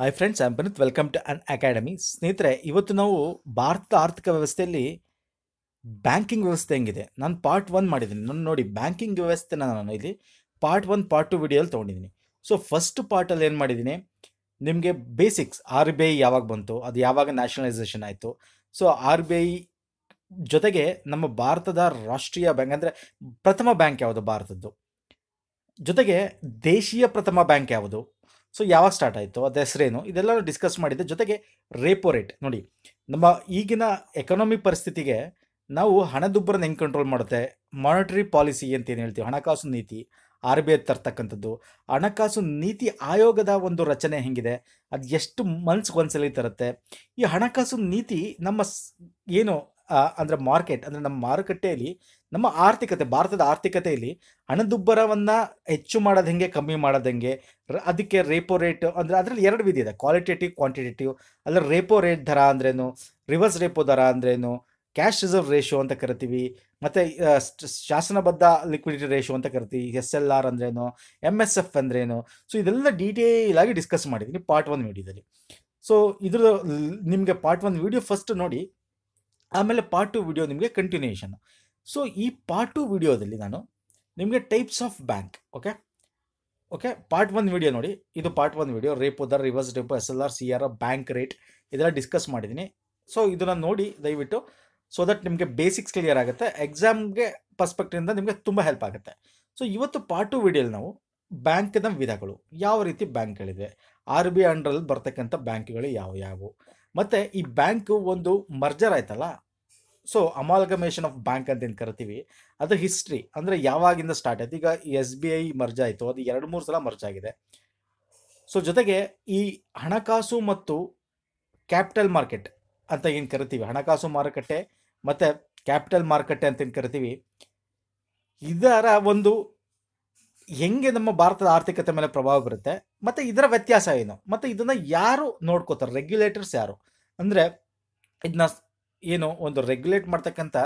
hi friends am Banit welcome to Unacademy ಸ್ನೇಹಿತರೆ ಇವತ್ತು ನಾವು ಭಾರತದ ಆರ್ಥಿಕ ವ್ಯವಸ್ಥೆಯಲ್ಲಿ ಬ್ಯಾಂಕಿಂಗ್ ವ್ಯವಸ್ಥೆ ಹೆಂಗಿದೆ ನಾನು ಪಾರ್ಟ್ ಒನ್ ಮಾಡಿದ್ದೀನಿ ನಾನು ನೋಡಿ ಬ್ಯಾಂಕಿಂಗ್ ವ್ಯವಸ್ಥೆನ ನಾನು ಇಲ್ಲಿ ಪಾರ್ಟ್ ಒನ್ ಪಾರ್ಟ್ ಟು ವಿಡಿಯೋಲ್ಲಿ ತೊಗೊಂಡಿದ್ದೀನಿ ಸೊ ಫಸ್ಟ್ ಪಾರ್ಟಲ್ಲಿ ಏನು ಮಾಡಿದ್ದೀನಿ ನಿಮಗೆ ಬೇಸಿಕ್ಸ್ ಆರ್ ಬಿ ಐ ಯಾವಾಗ ಬಂತು ಅದು ಯಾವಾಗ ನ್ಯಾಷನಲೈಸೇಷನ್ ಆಯಿತು ಸೊ ಆರ್ ಬಿ ಐ ಜೊತೆಗೆ ನಮ್ಮ ಭಾರತದ ರಾಷ್ಟ್ರೀಯ ಬ್ಯಾಂಕ್ ಅಂದರೆ ಪ್ರಥಮ ಬ್ಯಾಂಕ್ ಯಾವುದು ಭಾರತದ್ದು ಜೊತೆಗೆ ದೇಶೀಯ ಪ್ರಥಮ ಬ್ಯಾಂಕ್ ಯಾವುದು ಸೊ ಯಾವಾಗ ಸ್ಟಾರ್ಟ್ ಆಯಿತು ಅದು ಹೆಸರೇನು ಇದೆಲ್ಲ ಡಿಸ್ಕಸ್ ಮಾಡಿದ್ದೆ ಜೊತೆಗೆ ರೇಪೋ ರೇಟ್ ನೋಡಿ ನಮ್ಮ ಈಗಿನ ಎಕನಾಮಿ ಪರಿಸ್ಥಿತಿಗೆ ನಾವು ಹಣದುಬ್ಬರನ ಹೆಂಗೆ ಕಂಟ್ರೋಲ್ ಮಾಡುತ್ತೆ ಮಾನಿಟರಿ ಪಾಲಿಸಿ ಅಂತ ಏನು ಹೇಳ್ತೀವಿ ಹಣಕಾಸು ನೀತಿ ಆರ್ ಬಿ ಐ ತರ್ತಕ್ಕಂಥದ್ದು ಹಣಕಾಸು ನೀತಿ ಆಯೋಗದ ಒಂದು ರಚನೆ ಹೆಂಗಿದೆ ಅದು ಎಷ್ಟು ಮನ್ಸ್ಗೆ ಒಂದ್ಸಲಿ ತರುತ್ತೆ ಈ ಹಣಕಾಸು ನೀತಿ ನಮ್ಮ ಏನು ಅಂದರೆ ಮಾರ್ಕೆಟ್ ಅಂದರೆ ನಮ್ಮ ಮಾರುಕಟ್ಟೆಯಲ್ಲಿ ನಮ್ಮ ಆರ್ಥಿಕತೆ ಭಾರತದ ಆರ್ಥಿಕತೆಯಲ್ಲಿ ಹಣದುಬ್ಬರವನ್ನು ಹೆಚ್ಚು ಮಾಡೋದು ಹೆಂಗೆ ಕಮ್ಮಿ ಮಾಡೋದು ಹೆಂಗೆ ಅದಕ್ಕೆ ರೇಪೋ ರೇಟ್ ಅಂದರೆ ಅದರಲ್ಲಿ ಎರಡು ವಿಧ ಇದೆ ಕ್ವಾಲಿಟೇಟಿವ್ ಕ್ವಾಂಟಿಟೇಟಿವ್ ಅಂದರೆ ರೇಪೋ ರೇಟ್ ದರ ಅಂದ್ರೇನು ರಿವರ್ಸ್ ರೇಪೋ ದರ ಅಂದ್ರೇನು ಕ್ಯಾಶ್ ರಿಸರ್ವ್ ರೇಷೋ ಅಂತ ಕರಿತೀವಿ ಮತ್ತು ಶಾಸನಬದ್ಧ ಲಿಕ್ವಿಡಿಟಿ ರೇಷೋ ಅಂತ ಕರಿತೀವಿ ಎಸ್ ಎಲ್ ಆರ್ ಅಂದ್ರೇನು ಎಮ್ ಎಸ್ ಎಫ್ ಅಂದ್ರೇನು ಸೊ ಇದೆಲ್ಲ ಡೀಟೇಲ್ ಆಗಿ ಡಿಸ್ಕಸ್ ಮಾಡಿದ್ದೀನಿ ಪಾರ್ಟ್ ಒನ್ ವೀಡಿಯೋದಲ್ಲಿ ಸೊ ಇದ್ರ ನಿಮಗೆ ಪಾರ್ಟ್ ಒನ್ ವಿಡಿಯೋ ಫಸ್ಟ್ ನೋಡಿ ಆಮೇಲೆ ಪಾರ್ಟ್ ಟು ವಿಡಿಯೋ ನಿಮಗೆ ಕಂಟಿನ್ಯೂಷನ್ ಸೊ ಈ ಪಾರ್ಟ್ ಟು ವಿಡಿಯೋದಲ್ಲಿ ನಾನು ನಿಮಗೆ types of bank okay okay part one video ನೋಡಿ ಇದು ಪಾರ್ಟ್ ಒನ್ ವಿಡಿಯೋ ರೇಪೋ ದರ್ reverse repo S L R C R bank rate ಇದೆಲ್ಲ ಡಿಸ್ಕಸ್ ಮಾಡಿದ್ದೀನಿ ಸೊ ಇದನ್ನು ನೋಡಿ ದಯವಿಟ್ಟು ಸೊ ದಟ್ ನಿಮಗೆ ಬೇಸಿಕ್ಸ್ ಕ್ಲಿಯರ್ ಆಗುತ್ತೆ ಎಕ್ಸಾಮ್ಗೆ ಪರ್ಸ್ಪೆಕ್ಟಿವಿಂದ ನಿಮಗೆ ತುಂಬ ಹೆಲ್ಪ್ ಆಗುತ್ತೆ ಸೊ ಇವತ್ತು ಪಾರ್ಟ್ ಟು ವಿಡಿಯೋಲಿ ನಾವು ಬ್ಯಾಂಕ್ನ ವಿಧಗಳು ಯಾವ ರೀತಿ ಬ್ಯಾಂಕ್ಗಳಿವೆ ಆರ್ ಬಿ ಐ ಅಂಡ್ರಲ್ಲಿ ಬರ್ತಕ್ಕಂಥ ಬ್ಯಾಂಕ್ಗಳು ಯಾವ ಯಾವುವು ಮತ್ತು ಈ ಬ್ಯಾಂಕು ಒಂದು ಮರ್ಜರ್ ಆಯ್ತಲ್ಲ ಸೊ ಅಮಾಲ್ಗಮೇಷನ್ ಆಫ್ ಬ್ಯಾಂಕ್ ಅಂತ ಏನು ಕರಿತೀವಿ ಅದು ಹಿಸ್ಟ್ರಿ ಅಂದರೆ ಯಾವಾಗಿಂದ ಸ್ಟಾರ್ಟ್ ಆಯ್ತು ಈಗ ಎಸ್ ಬಿ ಐ ಮರ್ಜ್ ಆಯಿತು ಅದು ಎರಡು ಮೂರು ಸಲ ಮರ್ಜ್ ಆಗಿದೆ ಸೊ ಜೊತೆಗೆ ಈ ಹಣಕಾಸು ಮತ್ತು ಕ್ಯಾಪಿಟಲ್ ಮಾರ್ಕೆಟ್ ಅಂತ ಏನು ಕರಿತೀವಿ ಹಣಕಾಸು ಮಾರುಕಟ್ಟೆ ಮತ್ತು ಕ್ಯಾಪಿಟಲ್ ಮಾರುಕಟ್ಟೆ ಅಂತ ಏನು ಕರಿತೀವಿ ಇದರ ಒಂದು ಹೆಂಗೆ ನಮ್ಮ ಭಾರತದ ಆರ್ಥಿಕತೆ ಮೇಲೆ ಪ್ರಭಾವ ಬೀರುತ್ತೆ ಮತ್ತು ಇದರ ವ್ಯತ್ಯಾಸ ಏನು ಮತ್ತು ಇದನ್ನು ಯಾರು ನೋಡ್ಕೋತಾರೆ ರೆಗ್ಯುಲೇಟರ್ಸ್ ಯಾರು ಅಂದರೆ ಇದನ್ನ ಏನು ಒಂದು ರೆಗ್ಯುಲೇಟ್ ಮಾಡ್ತಕ್ಕಂಥ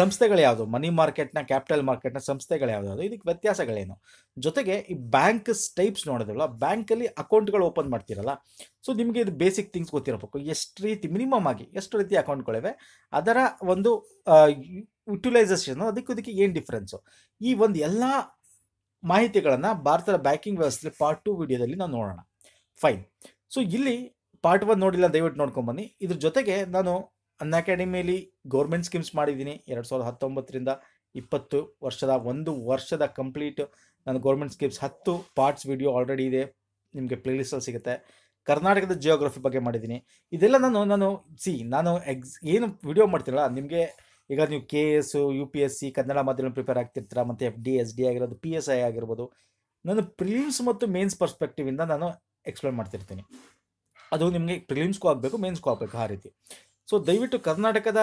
ಸಂಸ್ಥೆಗಳು ಯಾವುದು ಮನಿ ಮಾರ್ಕೆಟ್ನ ಕ್ಯಾಪಿಟಲ್ ಮಾರ್ಕೆಟ್ನ ಸಂಸ್ಥೆಗಳು ಯಾವುದು ಇದಕ್ಕೆ ವ್ಯತ್ಯಾಸಗಳೇನು ಜೊತೆಗೆ ಈ ಬ್ಯಾಂಕ್ ಟೈಪ್ಸ್ ನೋಡೋದಿಲ್ಲ ಬ್ಯಾಂಕಲ್ಲಿ ಅಕೌಂಟ್ಗಳು ಓಪನ್ ಮಾಡ್ತಿರಲ್ಲ ಸೊ ನಿಮಗೆ ಇದು ಬೇಸಿಕ್ ಥಿಂಗ್ಸ್ ಗೊತ್ತಿರಬೇಕು ಎಷ್ಟು ರೀತಿ ಮಿನಿಮಮ್ ಆಗಿ ಎಷ್ಟು ರೀತಿ ಅಕೌಂಟ್ಗಳಿವೆ ಅದರ ಒಂದು ಯುಟಿಲೈಸೇಷನು ಅದಕ್ಕೂ ಇದಕ್ಕೆ ಏನು ಡಿಫ್ರೆನ್ಸು ಈ ಒಂದು ಎಲ್ಲ ಮಾಹಿತಿಗಳನ್ನು ಭಾರತದ ಬ್ಯಾಂಕಿಂಗ್ ವ್ಯವಸ್ಥೆ ಪಾರ್ಟ್ ಟು ವಿಡಿಯೋದಲ್ಲಿ ನಾವು ನೋಡೋಣ ಫೈನ್ ಸೊ ಇಲ್ಲಿ ಪಾರ್ಟ್ ಒನ್ ನೋಡಿಲ್ಲ ದಯವಿಟ್ಟು ನೋಡ್ಕೊಂಬನ್ನಿ ಇದ್ರ ಜೊತೆಗೆ ನಾನು ಅನ್ ಅಕಾಡೆಮಿಯಲ್ಲಿ ಗೌರ್ಮೆಂಟ್ ಸ್ಕೀಮ್ಸ್ ಮಾಡಿದ್ದೀನಿ ಎರಡು ಸಾವಿರದ ಹತ್ತೊಂಬತ್ತರಿಂದ ಇಪ್ಪತ್ತು ವರ್ಷದ ಒಂದು ವರ್ಷದ ಕಂಪ್ಲೀಟ್ ನಾನು ಗೌರ್ಮೆಂಟ್ ಸ್ಕೀಮ್ಸ್ ಹತ್ತು ಪಾರ್ಟ್ಸ್ ವಿಡಿಯೋ ಆಲ್ರೆಡಿ ಇದೆ ನಿಮಗೆ ಪ್ಲೇಲಿಸ್ಟಲ್ಲಿ ಸಿಗುತ್ತೆ ಕರ್ನಾಟಕದ ಜಿಯೋಗ್ರಫಿ ಬಗ್ಗೆ ಮಾಡಿದ್ದೀನಿ ಇದೆಲ್ಲ ನಾನು ನಾನು ಸಿ ನಾನು ಎಕ್ಸ್ ಏನು ವಿಡಿಯೋ ಮಾಡ್ತೀನಲ್ಲ ನಿಮಗೆ ಈಗ ನೀವು K S U P S C Kannada ಮಾಧ್ಯಮ ಪ್ರಿಪೇರ್ ಆಗ್ತಿರ್ತೀರ ಮತ್ತು ಎಫ್ ಡಿ ಎಸ್ ಡಿ ಆಗಿರೋದು ಪಿ ಎಸ್ ಐ ಆಗಿರ್ಬೋದು ನಾನು ಪ್ರಿಲಿಮ್ಸ್ ಮತ್ತು ಮೇನ್ಸ್ ಪರ್ಸ್ಪೆಕ್ಟಿವಿಂದ ನಾನು ಎಕ್ಸ್ಪ್ಲೇನ್ ಮಾಡ್ತಿರ್ತೀನಿ ಅದು ನಿಮಗೆ ಪ್ರಿಲಿಮ್ಸ್ಗೂ ಆಗಬೇಕು ಮೇನ್ಸ್ಗೂ ಆಗಬೇಕು ಆ ರೀತಿ ಸೊ ದಯವಿಟ್ಟು ಕರ್ನಾಟಕದ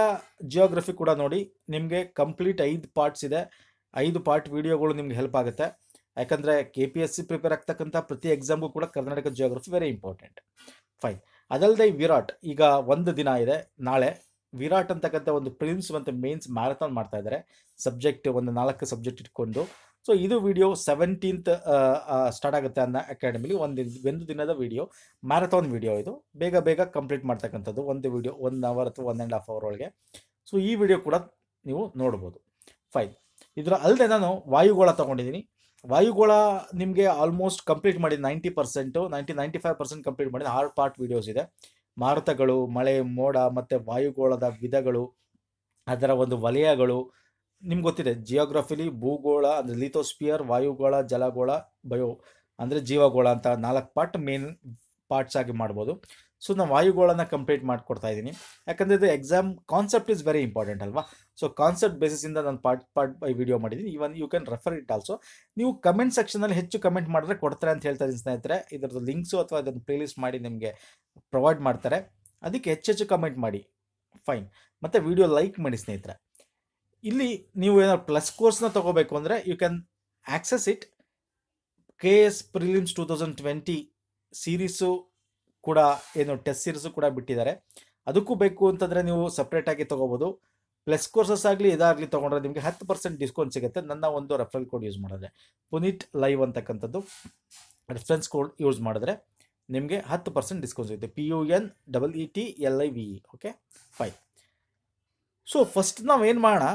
ಜಿಯೋಗ್ರಫಿ ಕೂಡ ನೋಡಿ ನಿಮಗೆ ಕಂಪ್ಲೀಟ್ ಐದು ಪಾರ್ಟ್ಸ್ ಇದೆ ಐದು ಪಾರ್ಟ್ ವೀಡಿಯೋಗಳು ನಿಮ್ಗೆ ಹೆಲ್ಪ್ ಆಗುತ್ತೆ ಯಾಕಂದರೆ K P S C prepare ಆಗ್ತಕ್ಕಂಥ ಪ್ರತಿ ಎಕ್ಸಾಮ್ಗೂ ಕೂಡ Karnataka geography very important fine ಅದಲ್ಲದೆ ವಿರಾಟ್ ಈಗ ಒಂದು ದಿನ ಇದೆ ನಾಳೆ ವಿರಾಟ್ ಅಂತಕ್ಕಂಥ ಒಂದು ಪ್ರಿಮ್ಸ್ ಅಂತ ಮೇನ್ಸ್ ಮ್ಯಾರಥಾನ್ ಮಾಡ್ತಾ ಇದ್ದಾರೆ ಸಬ್ಜೆಕ್ಟ್ ಒಂದು ನಾಲ್ಕು ಸಬ್ಜೆಕ್ಟ್ ಇಟ್ಕೊಂಡು ಸೊ ಇದು ವಿಡಿಯೋ ಸೆವೆಂಟೀನ್ತ್ ಸ್ಟಾರ್ಟ್ ಆಗುತ್ತೆ ಅನ್ನ ಅಕಾಡೆಮಿಲಿ ಒಂದು ಒಂದು ದಿನದ ವಿಡಿಯೋ ಮ್ಯಾರಥಾನ್ ವಿಡಿಯೋ ಇದು ಬೇಗ ಬೇಗ ಕಂಪ್ಲೀಟ್ ಮಾಡ್ತಕ್ಕಂಥದ್ದು ಒಂದು ವಿಡಿಯೋ ಒನ್ ಅವರ್ ಅಥವಾ ಒನ್ ಆ್ಯಂಡ್ ಹಾಫ್ ಅವರ್ ಒಳಗೆ ಸೊ ಈ ವಿಡಿಯೋ ಕೂಡ ನೀವು ನೋಡ್ಬೋದು ಫೈನ್ ಇದರ ಅಲ್ಲದೆ ನಾನು ವಾಯುಗೋಳ ತೊಗೊಂಡಿದ್ದೀನಿ ವಾಯುಗೋಳ ನಿಮಗೆ ಆಲ್ಮೋಸ್ಟ್ ಕಂಪ್ಲೀಟ್ ಮಾಡಿದ್ದೀನಿ ninety percent ninety ninety five percent complete ಮಾಡಿದ ಆರು ಪಾರ್ಟ್ ವಿಡಿಯೋಸ್ ಇದೆ ಮಾರುತಗಳು ಮಳೆ ಮೋಡ ಮತ್ತು ವಾಯುಗೋಳದ ವಿಧಗಳು ಅದರ ಒಂದು ವಲಯಗಳು ನಿಮ್ಗೆ ಗೊತ್ತಿದೆ ಜಿಯೋಗ್ರಫಿಲಿ ಭೂಗೋಳ ಅಂದರೆ ಲಿಥೋಸ್ಪಿಯರ್ ವಾಯುಗೋಳ ಜಲಗೋಳ ಬಯೋ ಅಂದರೆ ಜೀವಗೋಳ ಅಂತ ನಾಲ್ಕು ಪಾರ್ಟ್ ಮೇನ್ ಪಾರ್ಟ್ಸ್ ಆಗಿ ಮಾಡ್ಬೋದು ಸೊ ನಾನು ವಾಯುಗೋಳನ ಕಂಪ್ಲೀಟ್ ಮಾಡಿಕೊಡ್ತಾ ಇದ್ದೀನಿ ಯಾಕಂದರೆ ಇದು exam concept is very important ಅಲ್ವಾ ಸೊ ಕಾನ್ಸೆಪ್ಟ್ ಬೇಸಿಸಿಂದ ನಾನು ಪಾರ್ಟ್ ಪಾರ್ಟ್ ಬೈ ವಿಡಿಯೋ ಮಾಡಿದ್ದೀನಿ even you can refer it also ನೀವು ಕಮೆಂಟ್ ಸೆಕ್ಷನಲ್ಲಿ ಹೆಚ್ಚು ಕಮೆಂಟ್ ಮಾಡಿದ್ರೆ ಕೊಡ್ತಾರೆ ಅಂತ ಹೇಳ್ತಾ ಇದ್ದೀನಿ ಸ್ನೇಹಿತರೆ ಇದರದ್ದು ಲಿಂಕ್ಸು ಅಥವಾ ಪ್ಲೇ ಪ್ಲೇಲಿಸ್ಟ್ ಮಾಡಿ ನಿಮಗೆ ಪ್ರೊವೈಡ್ ಮಾಡ್ತಾರೆ ಅದಕ್ಕೆ ಹೆಚ್ಚೆಚ್ಚು ಕಮೆಂಟ್ ಮಾಡಿ ಫೈನ್ ಮತ್ತು ವಿಡಿಯೋ ಲೈಕ್ ಮಾಡಿ ಸ್ನೇಹಿತರೆ ಇಲ್ಲಿ ನೀವು ಏನಾದ್ರು ಪ್ಲಸ್ ಕೋರ್ಸ್ನ ತಗೋಬೇಕು ಅಂದರೆ you can access it K S prelims two thousand twenty series ಕೂಡ ಏನು ಟೆಸ್ಟ್ ಸೀರೀಸು ಕೂಡ ಬಿಟ್ಟಿದ್ದಾರೆ ಅದಕ್ಕೂ ಬೇಕು ಅಂತಂದರೆ ನೀವು ಸಪ್ರೇಟಾಗಿ ತೊಗೋಬೋದು ಪ್ಲಸ್ ಕೋರ್ಸಸ್ ಆಗಲಿ ಇದಾಗಲಿ ತೊಗೊಂಡ್ರೆ ನಿಮಗೆ ಹತ್ತು ಪರ್ಸೆಂಟ್ ಡಿಸ್ಕೌಂಟ್ ಸಿಗುತ್ತೆ ನನ್ನ ಒಂದು ರೆಫರಲ್ ಕೋಡ್ ಯೂಸ್ ಮಾಡಿದ್ರೆ ಪುನೀತ್ ಲೈವ್ ಅಂತಕ್ಕಂಥದ್ದು ರೆಫರೆನ್ಸ್ ಕೋಡ್ ಯೂಸ್ ಮಾಡಿದ್ರೆ ನಿಮಗೆ ಹತ್ತು ಪರ್ಸೆಂಟ್ ಡಿಸ್ಕೌಂಟ್ ಸಿಗುತ್ತೆ P U N double E T L I V okay fine so first ನಾವು ಏನು ಮಾಡೋಣ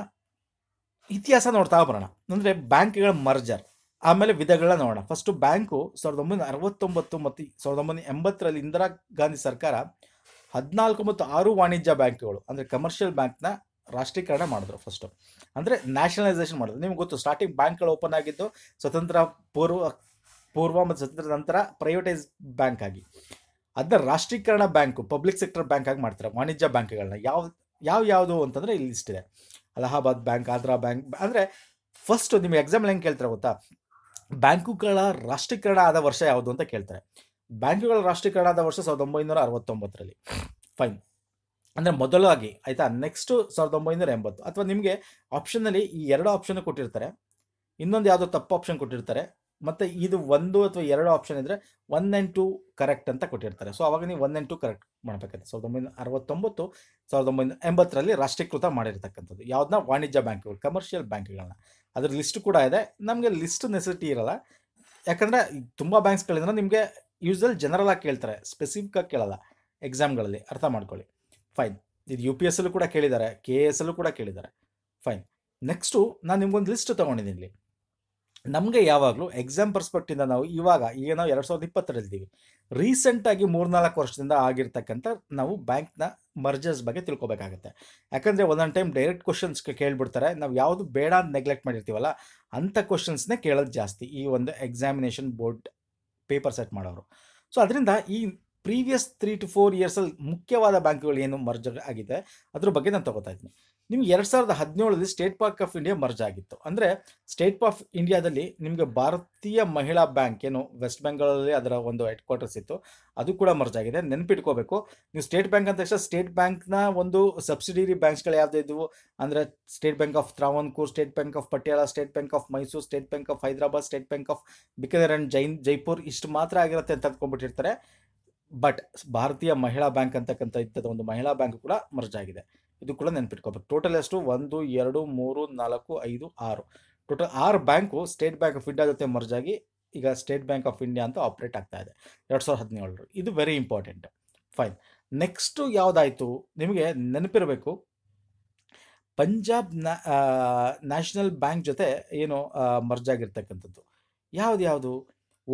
ಇತಿಹಾಸ ನೋಡ್ತಾ ಬರೋಣ ಅಂದರೆ ಬ್ಯಾಂಕ್ಗಳ ಮರ್ಜರ್ ಆಮೇಲೆ ವಿಧಗಳನ್ನ ನೋಡೋಣ ಫಸ್ಟು ಬ್ಯಾಂಕು ಸಾವಿರದ ಒಂಬೈನೂರ ಅರವತ್ತೊಂಬತ್ತು ಮತ್ತು ಸಾವಿರದ ಒಂಬೈನೂರ ಎಂಬತ್ತರಲ್ಲಿ ಇಂದಿರಾ ಗಾಂಧಿ ಸರ್ಕಾರ ಹದಿನಾಲ್ಕು ಮತ್ತು ಆರು ವಾಣಿಜ್ಯ ಬ್ಯಾಂಕ್ಗಳು ಅಂದರೆ ಕಮರ್ಷಿಯಲ್ ಬ್ಯಾಂಕ್ನ ರಾಷ್ಟ್ರೀಕರಣ ಮಾಡಿದ್ರು ಫಸ್ಟ್ ಅಂದರೆ ನ್ಯಾಷನಲೈಸೇಷನ್ ಮಾಡಿದ್ರು ನಿಮ್ಗೆ ಗೊತ್ತು ಸ್ಟಾರ್ಟಿಂಗ್ ಬ್ಯಾಂಕ್ಗಳು ಓಪನ್ ಆಗಿದ್ದು ಸ್ವತಂತ್ರ ಪೂರ್ವ ಪೂರ್ವ ಮತ್ತು ಸ್ವತಂತ್ರ ನಂತರ ಪ್ರೈವೇಟೈಸ್ ಬ್ಯಾಂಕ್ ಆಗಿ ಅದನ್ನ ರಾಷ್ಟ್ರೀಕರಣ ಬ್ಯಾಂಕು ಪಬ್ಲಿಕ್ ಸೆಕ್ಟರ್ ಬ್ಯಾಂಕ್ ಆಗಿ ಮಾಡ್ತಾರೆ ವಾಣಿಜ್ಯ ಬ್ಯಾಂಕ್ಗಳನ್ನ ಯಾವ ಯಾವ ಯಾವುದು ಅಂತಂದರೆ ಇಲ್ಲಿ ಇಷ್ಟಿದೆ ಅಲಹಾಬಾದ್ ಬ್ಯಾಂಕ್ ಆಂಧ್ರ ಬ್ಯಾಂಕ್ ಅಂದರೆ ಫಸ್ಟ್ ನಿಮಗೆ ಎಕ್ಸಾಂಪಲ್ ಹೆಂಗೆ ಕೇಳ್ತಾರೆ ಗೊತ್ತಾ ಬ್ಯಾಂಕುಗಳ ರಾಷ್ಟ್ರೀಕರಣ ಆದ ವರ್ಷ ಯಾವುದು ಅಂತ ಕೇಳ್ತಾರೆ ಬ್ಯಾಂಕುಗಳ ರಾಷ್ಟ್ರೀಕರಣ ಆದ ವರ್ಷ ಸಾವಿರದ ಒಂಬೈನೂರ ಅರವತ್ತೊಂಬತ್ತರಲ್ಲಿ ಫೈನ್ ಅಂದರೆ ಮೊದಲಾಗಿ ಆಯಿತಾ ನೆಕ್ಸ್ಟು ಸಾವಿರದ ಒಂಬೈನೂರ ಎಂಬತ್ತು ಅಥವಾ ನಿಮಗೆ ಆಪ್ಷನ್ನಲ್ಲಿ ಈ ಎರಡು ಆಪ್ಷನ್ ಕೊಟ್ಟಿರ್ತಾರೆ ಇನ್ನೊಂದು ಯಾವುದೋ ತಪ್ಪು ಆಪ್ಷನ್ ಕೊಟ್ಟಿರ್ತಾರೆ ಮತ್ತು ಇದು ಒಂದು ಅಥವಾ ಎರಡು ಆಪ್ಷನ್ ಇದ್ದರೆ ಒನ್ ಆ್ಯಂಡ್ ಟು ಕರೆಕ್ಟ್ ಅಂತ ಕೊಟ್ಟಿರ್ತಾರೆ ಸೊ ಅವಾಗ ನೀವು ಒನ್ ಆ್ಯಂಡ್ ಟು ಕರೆಕ್ಟ್ ಮಾಡಬೇಕಾಗುತ್ತೆ ಸಾವಿರದ ಒಂಬೈನೂರ ಅರವತ್ತೊಂಬತ್ತು ಸಾವಿರದ ಒಂಬೈನೂರ ಎಂಬತ್ತರಲ್ಲಿ ರಾಷ್ಟ್ರೀಕೃತ ಮಾಡಿರ್ತಕ್ಕಂಥದ್ದು ಯಾವುದನ್ನ ವಾಣಿಜ್ಯ ಬ್ಯಾಂಕ್ಗಳು ಕಮರ್ಷಿಯಲ್ ಬ್ಯಾಂಕ್ಗಳನ್ನ ಅದ್ರ ಲಿಸ್ಟ್ ಕೂಡ ಇದೆ ನಮಗೆ ಲಿಸ್ಟ್ ನೆಸಿಟಿ ಇರಲ್ಲ ಯಾಕಂದರೆ ತುಂಬ ಬ್ಯಾಂಕ್ಸ್ಗಳಿಂದ ನಿಮಗೆ ಯೂಸಲ್ ಜನರಲ್ ಆಗಿ ಕೇಳ್ತಾರೆ ಸ್ಪೆಸಿಫಿಕ್ ಆಗಿ ಕೇಳಲ್ಲ ಎಕ್ಸಾಮ್ಗಳಲ್ಲಿ ಅರ್ಥ ಮಾಡ್ಕೊಳ್ಳಿ ಫೈನ್ ಇದು ಯು ಪಿ ಎಸ್ ಅಲ್ಲೂ ಕೂಡ ಕೇಳಿದ್ದಾರೆ ಕೆ ಎಸ್ ಅಲ್ಲೂ ಕೂಡ ಕೇಳಿದ್ದಾರೆ ಫೈನ್ ನೆಕ್ಸ್ಟು ನಾನು ನಿಮ್ಗೊಂದು ಲಿಸ್ಟ್ ತೊಗೊಂಡಿದ್ದೀನಿ ಇಲ್ಲಿ ನಮಗೆ ಯಾವಾಗಲೂ ಎಕ್ಸಾಮ್ ಪರ್ಸ್ಪೆಕ್ಟಿಂದ ನಾವು ಇವಾಗ ಈಗ ನಾವು ಎರಡು ಸಾವಿರದ ಇಪ್ಪತ್ತರಲ್ಲಿದ್ದೀವಿ ರೀಸೆಂಟಾಗಿ ಮೂರ್ನಾಲ್ಕು ವರ್ಷದಿಂದ ಆಗಿರ್ತಕ್ಕಂಥ ನಾವು ಬ್ಯಾಂಕ್ನ ಮರ್ಜರ್ಸ್ ಬಗ್ಗೆ ತಿಳ್ಕೊಬೇಕಾಗುತ್ತೆ ಯಾಕಂದರೆ ಒಂದೊಂದು ಟೈಮ್ ಡೈರೆಕ್ಟ್ ಕ್ವಶನ್ಸ್ ಕೇಳಿಬಿಡ್ತಾರೆ ನಾವು ಯಾವುದು ಬೇಡ ಅಂತ ನೆಗ್ಲೆಕ್ಟ್ ಮಾಡಿರ್ತೀವಲ್ಲ ಅಂಥ ಕ್ವಶನ್ಸ್ನೇ ಕೇಳೋದು ಜಾಸ್ತಿ ಈ ಒಂದು ಎಕ್ಸಾಮಿನೇಷನ್ ಬೋರ್ಡ್ ಪೇಪರ್ ಸೆಟ್ ಮಾಡೋರು ಸೊ ಅದರಿಂದ ಈ ಪ್ರೀವಿಯಸ್ ತ್ರೀ ಟು ಫೋರ್ ಇಯರ್ಸಲ್ಲಿ ಮುಖ್ಯವಾದ ಬ್ಯಾಂಕ್ಗಳು ಏನು ಮರ್ಜ್ ಆಗಿದೆ ಅದ್ರ ಬಗ್ಗೆ ನಾನು ತಗೋತಾ ಇದ್ದೀನಿ ನಿಮ್ಗೆ ಎರಡು ಸಾವಿರದ ಹದಿನೇಳಲ್ಲಿ State Bank of India merge ಆಗಿತ್ತು ಅಂದರೆ ಸ್ಟೇಟ್ ಆಫ್ ಇಂಡಿಯಾದಲ್ಲಿ ನಿಮಗೆ ಭಾರತೀಯ ಮಹಿಳಾ ಬ್ಯಾಂಕ್ ಏನು ವೆಸ್ಟ್ ಅಲ್ಲಿ ಅದರ ಒಂದು ಹೆಡ್ ಕ್ವಾರ್ಟರ್ಸ್ ಇತ್ತು ಅದು ಕೂಡ ಮರ್ಜ್ ಆಗಿದೆ ನೆನಪಿಟ್ಕೋಬೇಕು ನೀವು ಸ್ಟೇಟ್ ಬ್ಯಾಂಕ್ ಅಂತ ತಕ್ಷಣ ಸ್ಟೇಟ್ ಬ್ಯಾಂಕ್ನ ಒಂದು ಸಬ್ಸಿಡಿಯರಿ ಬ್ಯಾಂಕ್ಸ್ಗಳು ಯಾವ್ದು ಇದ್ವು ಅಂದರೆ State Bank of Travancore State Bank of Patiala State Bank of Mysore State Bank of Hyderabad State Bank of Bikaner and ಜೈನ್ ಜೈಪುರ್ ಇಷ್ಟು ಮಾತ್ರ ಆಗಿರುತ್ತೆ ಅಂತ ಅಂದ್ಕೊಂಡ್ಬಿಟ್ಟಿರ್ತಾರೆ ಬಟ್ ಭಾರತೀಯ ಮಹಿಳಾ ಬ್ಯಾಂಕ್ ಅಂತಕ್ಕಂಥ ಇಂಥದ್ದು ಒಂದು ಮಹಿಳಾ ಬ್ಯಾಂಕ್ ಕೂಡ ಮರ್ಜ್ ಆಗಿದೆ ಇದು ಕೂಡ ನೆನ್ಪಿಟ್ಕೋಬೇಕು ಟೋಟಲ್ ಎಷ್ಟು ಒಂದು ಎರಡು ಮೂರು ನಾಲ್ಕು ಐದು ಆರು ಟೋಟಲ್ ಆರು bank State Bank of India ಜೊತೆ ಮರ್ಜ್ ಆಗಿ ಈಗ ಸ್ಟೇಟ್ ಬ್ಯಾಂಕ್ ಆಫ್ ಇಂಡಿಯಾ ಅಂತ ಆಪ್ರೇಟ್ ಆಗ್ತಾ ಇದೆ ಎರಡು ಸಾವಿರದ ಹದಿನೇಳರು ಇದು ವೆರಿ ಇಂಪಾರ್ಟೆಂಟ್ ಫೈನ್ ನೆಕ್ಸ್ಟು ಯಾವುದಾಯಿತು ನಿಮಗೆ ನೆನಪಿರಬೇಕು ಪಂಜಾಬ್ ನ್ಯಾಷನಲ್ ಬ್ಯಾಂಕ್ ಜೊತೆ ಏನು ಮರ್ಜ್ ಆಗಿರ್ತಕ್ಕಂಥದ್ದು ಯಾವುದು ಯಾವುದು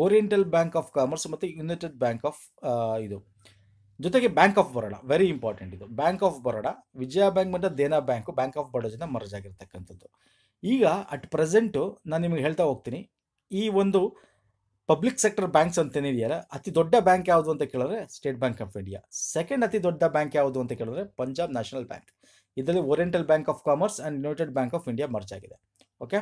ಓರಿಯೆಂಟಲ್ ಬ್ಯಾಂಕ್ ಆಫ್ ಕಾಮರ್ಸ್ ಮತ್ತು ಯುನೈಟೆಡ್ ಬ್ಯಾಂಕ್ ಆಫ್ ಇದು ಜೊತೆಗೆ Bank of Baroda very important ಇದು Bank of Baroda Vijaya Bank ಮತ್ತು Dena Bank Bank of Baroda merge ಆಗಿರ್ತಕ್ಕಂಥದ್ದು ಈಗ ಅಟ್ ಪ್ರೆಸೆಂಟು ನಾನು ನಿಮಗೆ ಹೇಳ್ತಾ ಹೋಗ್ತೀನಿ ಈ ಒಂದು ಪಬ್ಲಿಕ್ ಸೆಕ್ಟರ್ ಬ್ಯಾಂಕ್ಸ್ ಅಂತೇನಿದೆಯಲ್ಲ ಅತಿ ದೊಡ್ಡ ಬ್ಯಾಂಕ್ ಯಾವುದು ಅಂತ ಕೇಳಿದ್ರೆ State Bank of India second ಅತಿ ದೊಡ್ಡ ಬ್ಯಾಂಕ್ ಯಾವುದು ಅಂತ ಕೇಳಿದ್ರೆ ಪಂಜಾಬ್ ನ್ಯಾಷನಲ್ ಬ್ಯಾಂಕ್ ಇದರಲ್ಲಿ Oriental Bank of Commerce and United Bank of India merge ಆಗಿದೆ ಓಕೆ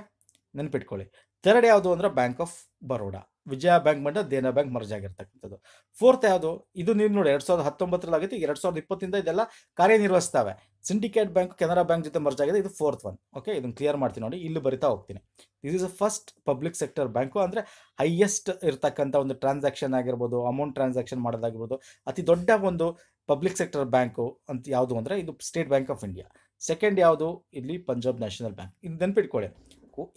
ನೆನಪಿಟ್ಕೊಳ್ಳಿ ಥರ್ಡ್ ಯಾವುದು ಅಂದರೆ Bank of Baroda Vijaya Bank ಬಂಡ ದೇನಾ ಬ್ಯಾಂಕ್ ಮರ್ಜ್ ಆಗಿರ್ತಕ್ಕಂಥದ್ದು ಫೋರ್ತ್ ಯಾವುದು ಇದು ನೀವು ನೋಡಿ ಎರಡು ಸಾವಿರದ ಈಗ ಎರಡು ಸಾವಿರದ ಇಪ್ಪತ್ತಿಂದ ಇದೆಲ್ಲ ಕಾರ್ಯನಿರ್ವಹಿಸ್ತವೆ ಸಿಂಡಿಕೇಟ್ ಬ್ಯಾಂಕ್ ಕೆನರಾ ಬ್ಯಾಂಕ್ ಜೊತೆ ಮರ್ಜ್ ಆಗಿದೆ ಇದು ಫೋರ್ತ್ ಒನ್ ಓಕೆ ಇದನ್ನು ಕ್ಲಿಯರ್ ಮಾಡ್ತೀನಿ ನೋಡಿ ಇಲ್ಲಿ ಬರಿತಾ ಹೋಗ್ತೀನಿ this is a first public sector bank ಅಂದರೆ ಹೈಯೆಸ್ಟ್ ಇರ್ತಕ್ಕಂಥ ಒಂದು ಟ್ರಾನ್ಸಾಕ್ಷನ್ ಆಗಿರ್ಬೋದು ಅಮೌಂಟ್ ಟ್ರಾನ್ಸಾಕ್ಷನ್ ಮಾಡೋದಾಗಿರ್ಬೋದು ಅತಿ ದೊಡ್ಡ ಒಂದು ಪಬ್ಲಿಕ್ ಸೆಕ್ಟರ್ ಬ್ಯಾಂಕು ಅಂತ ಯಾವುದು ಅಂದರೆ ಇದು State Bank of India second ಯಾವುದು ಇಲ್ಲಿ ಪಂಜಾಬ್ ನ್ಯಾಷನಲ್ ಬ್ಯಾಂಕ್ ಇದು ನೆನಪಿಟ್ಕೊಳ್ಳಿ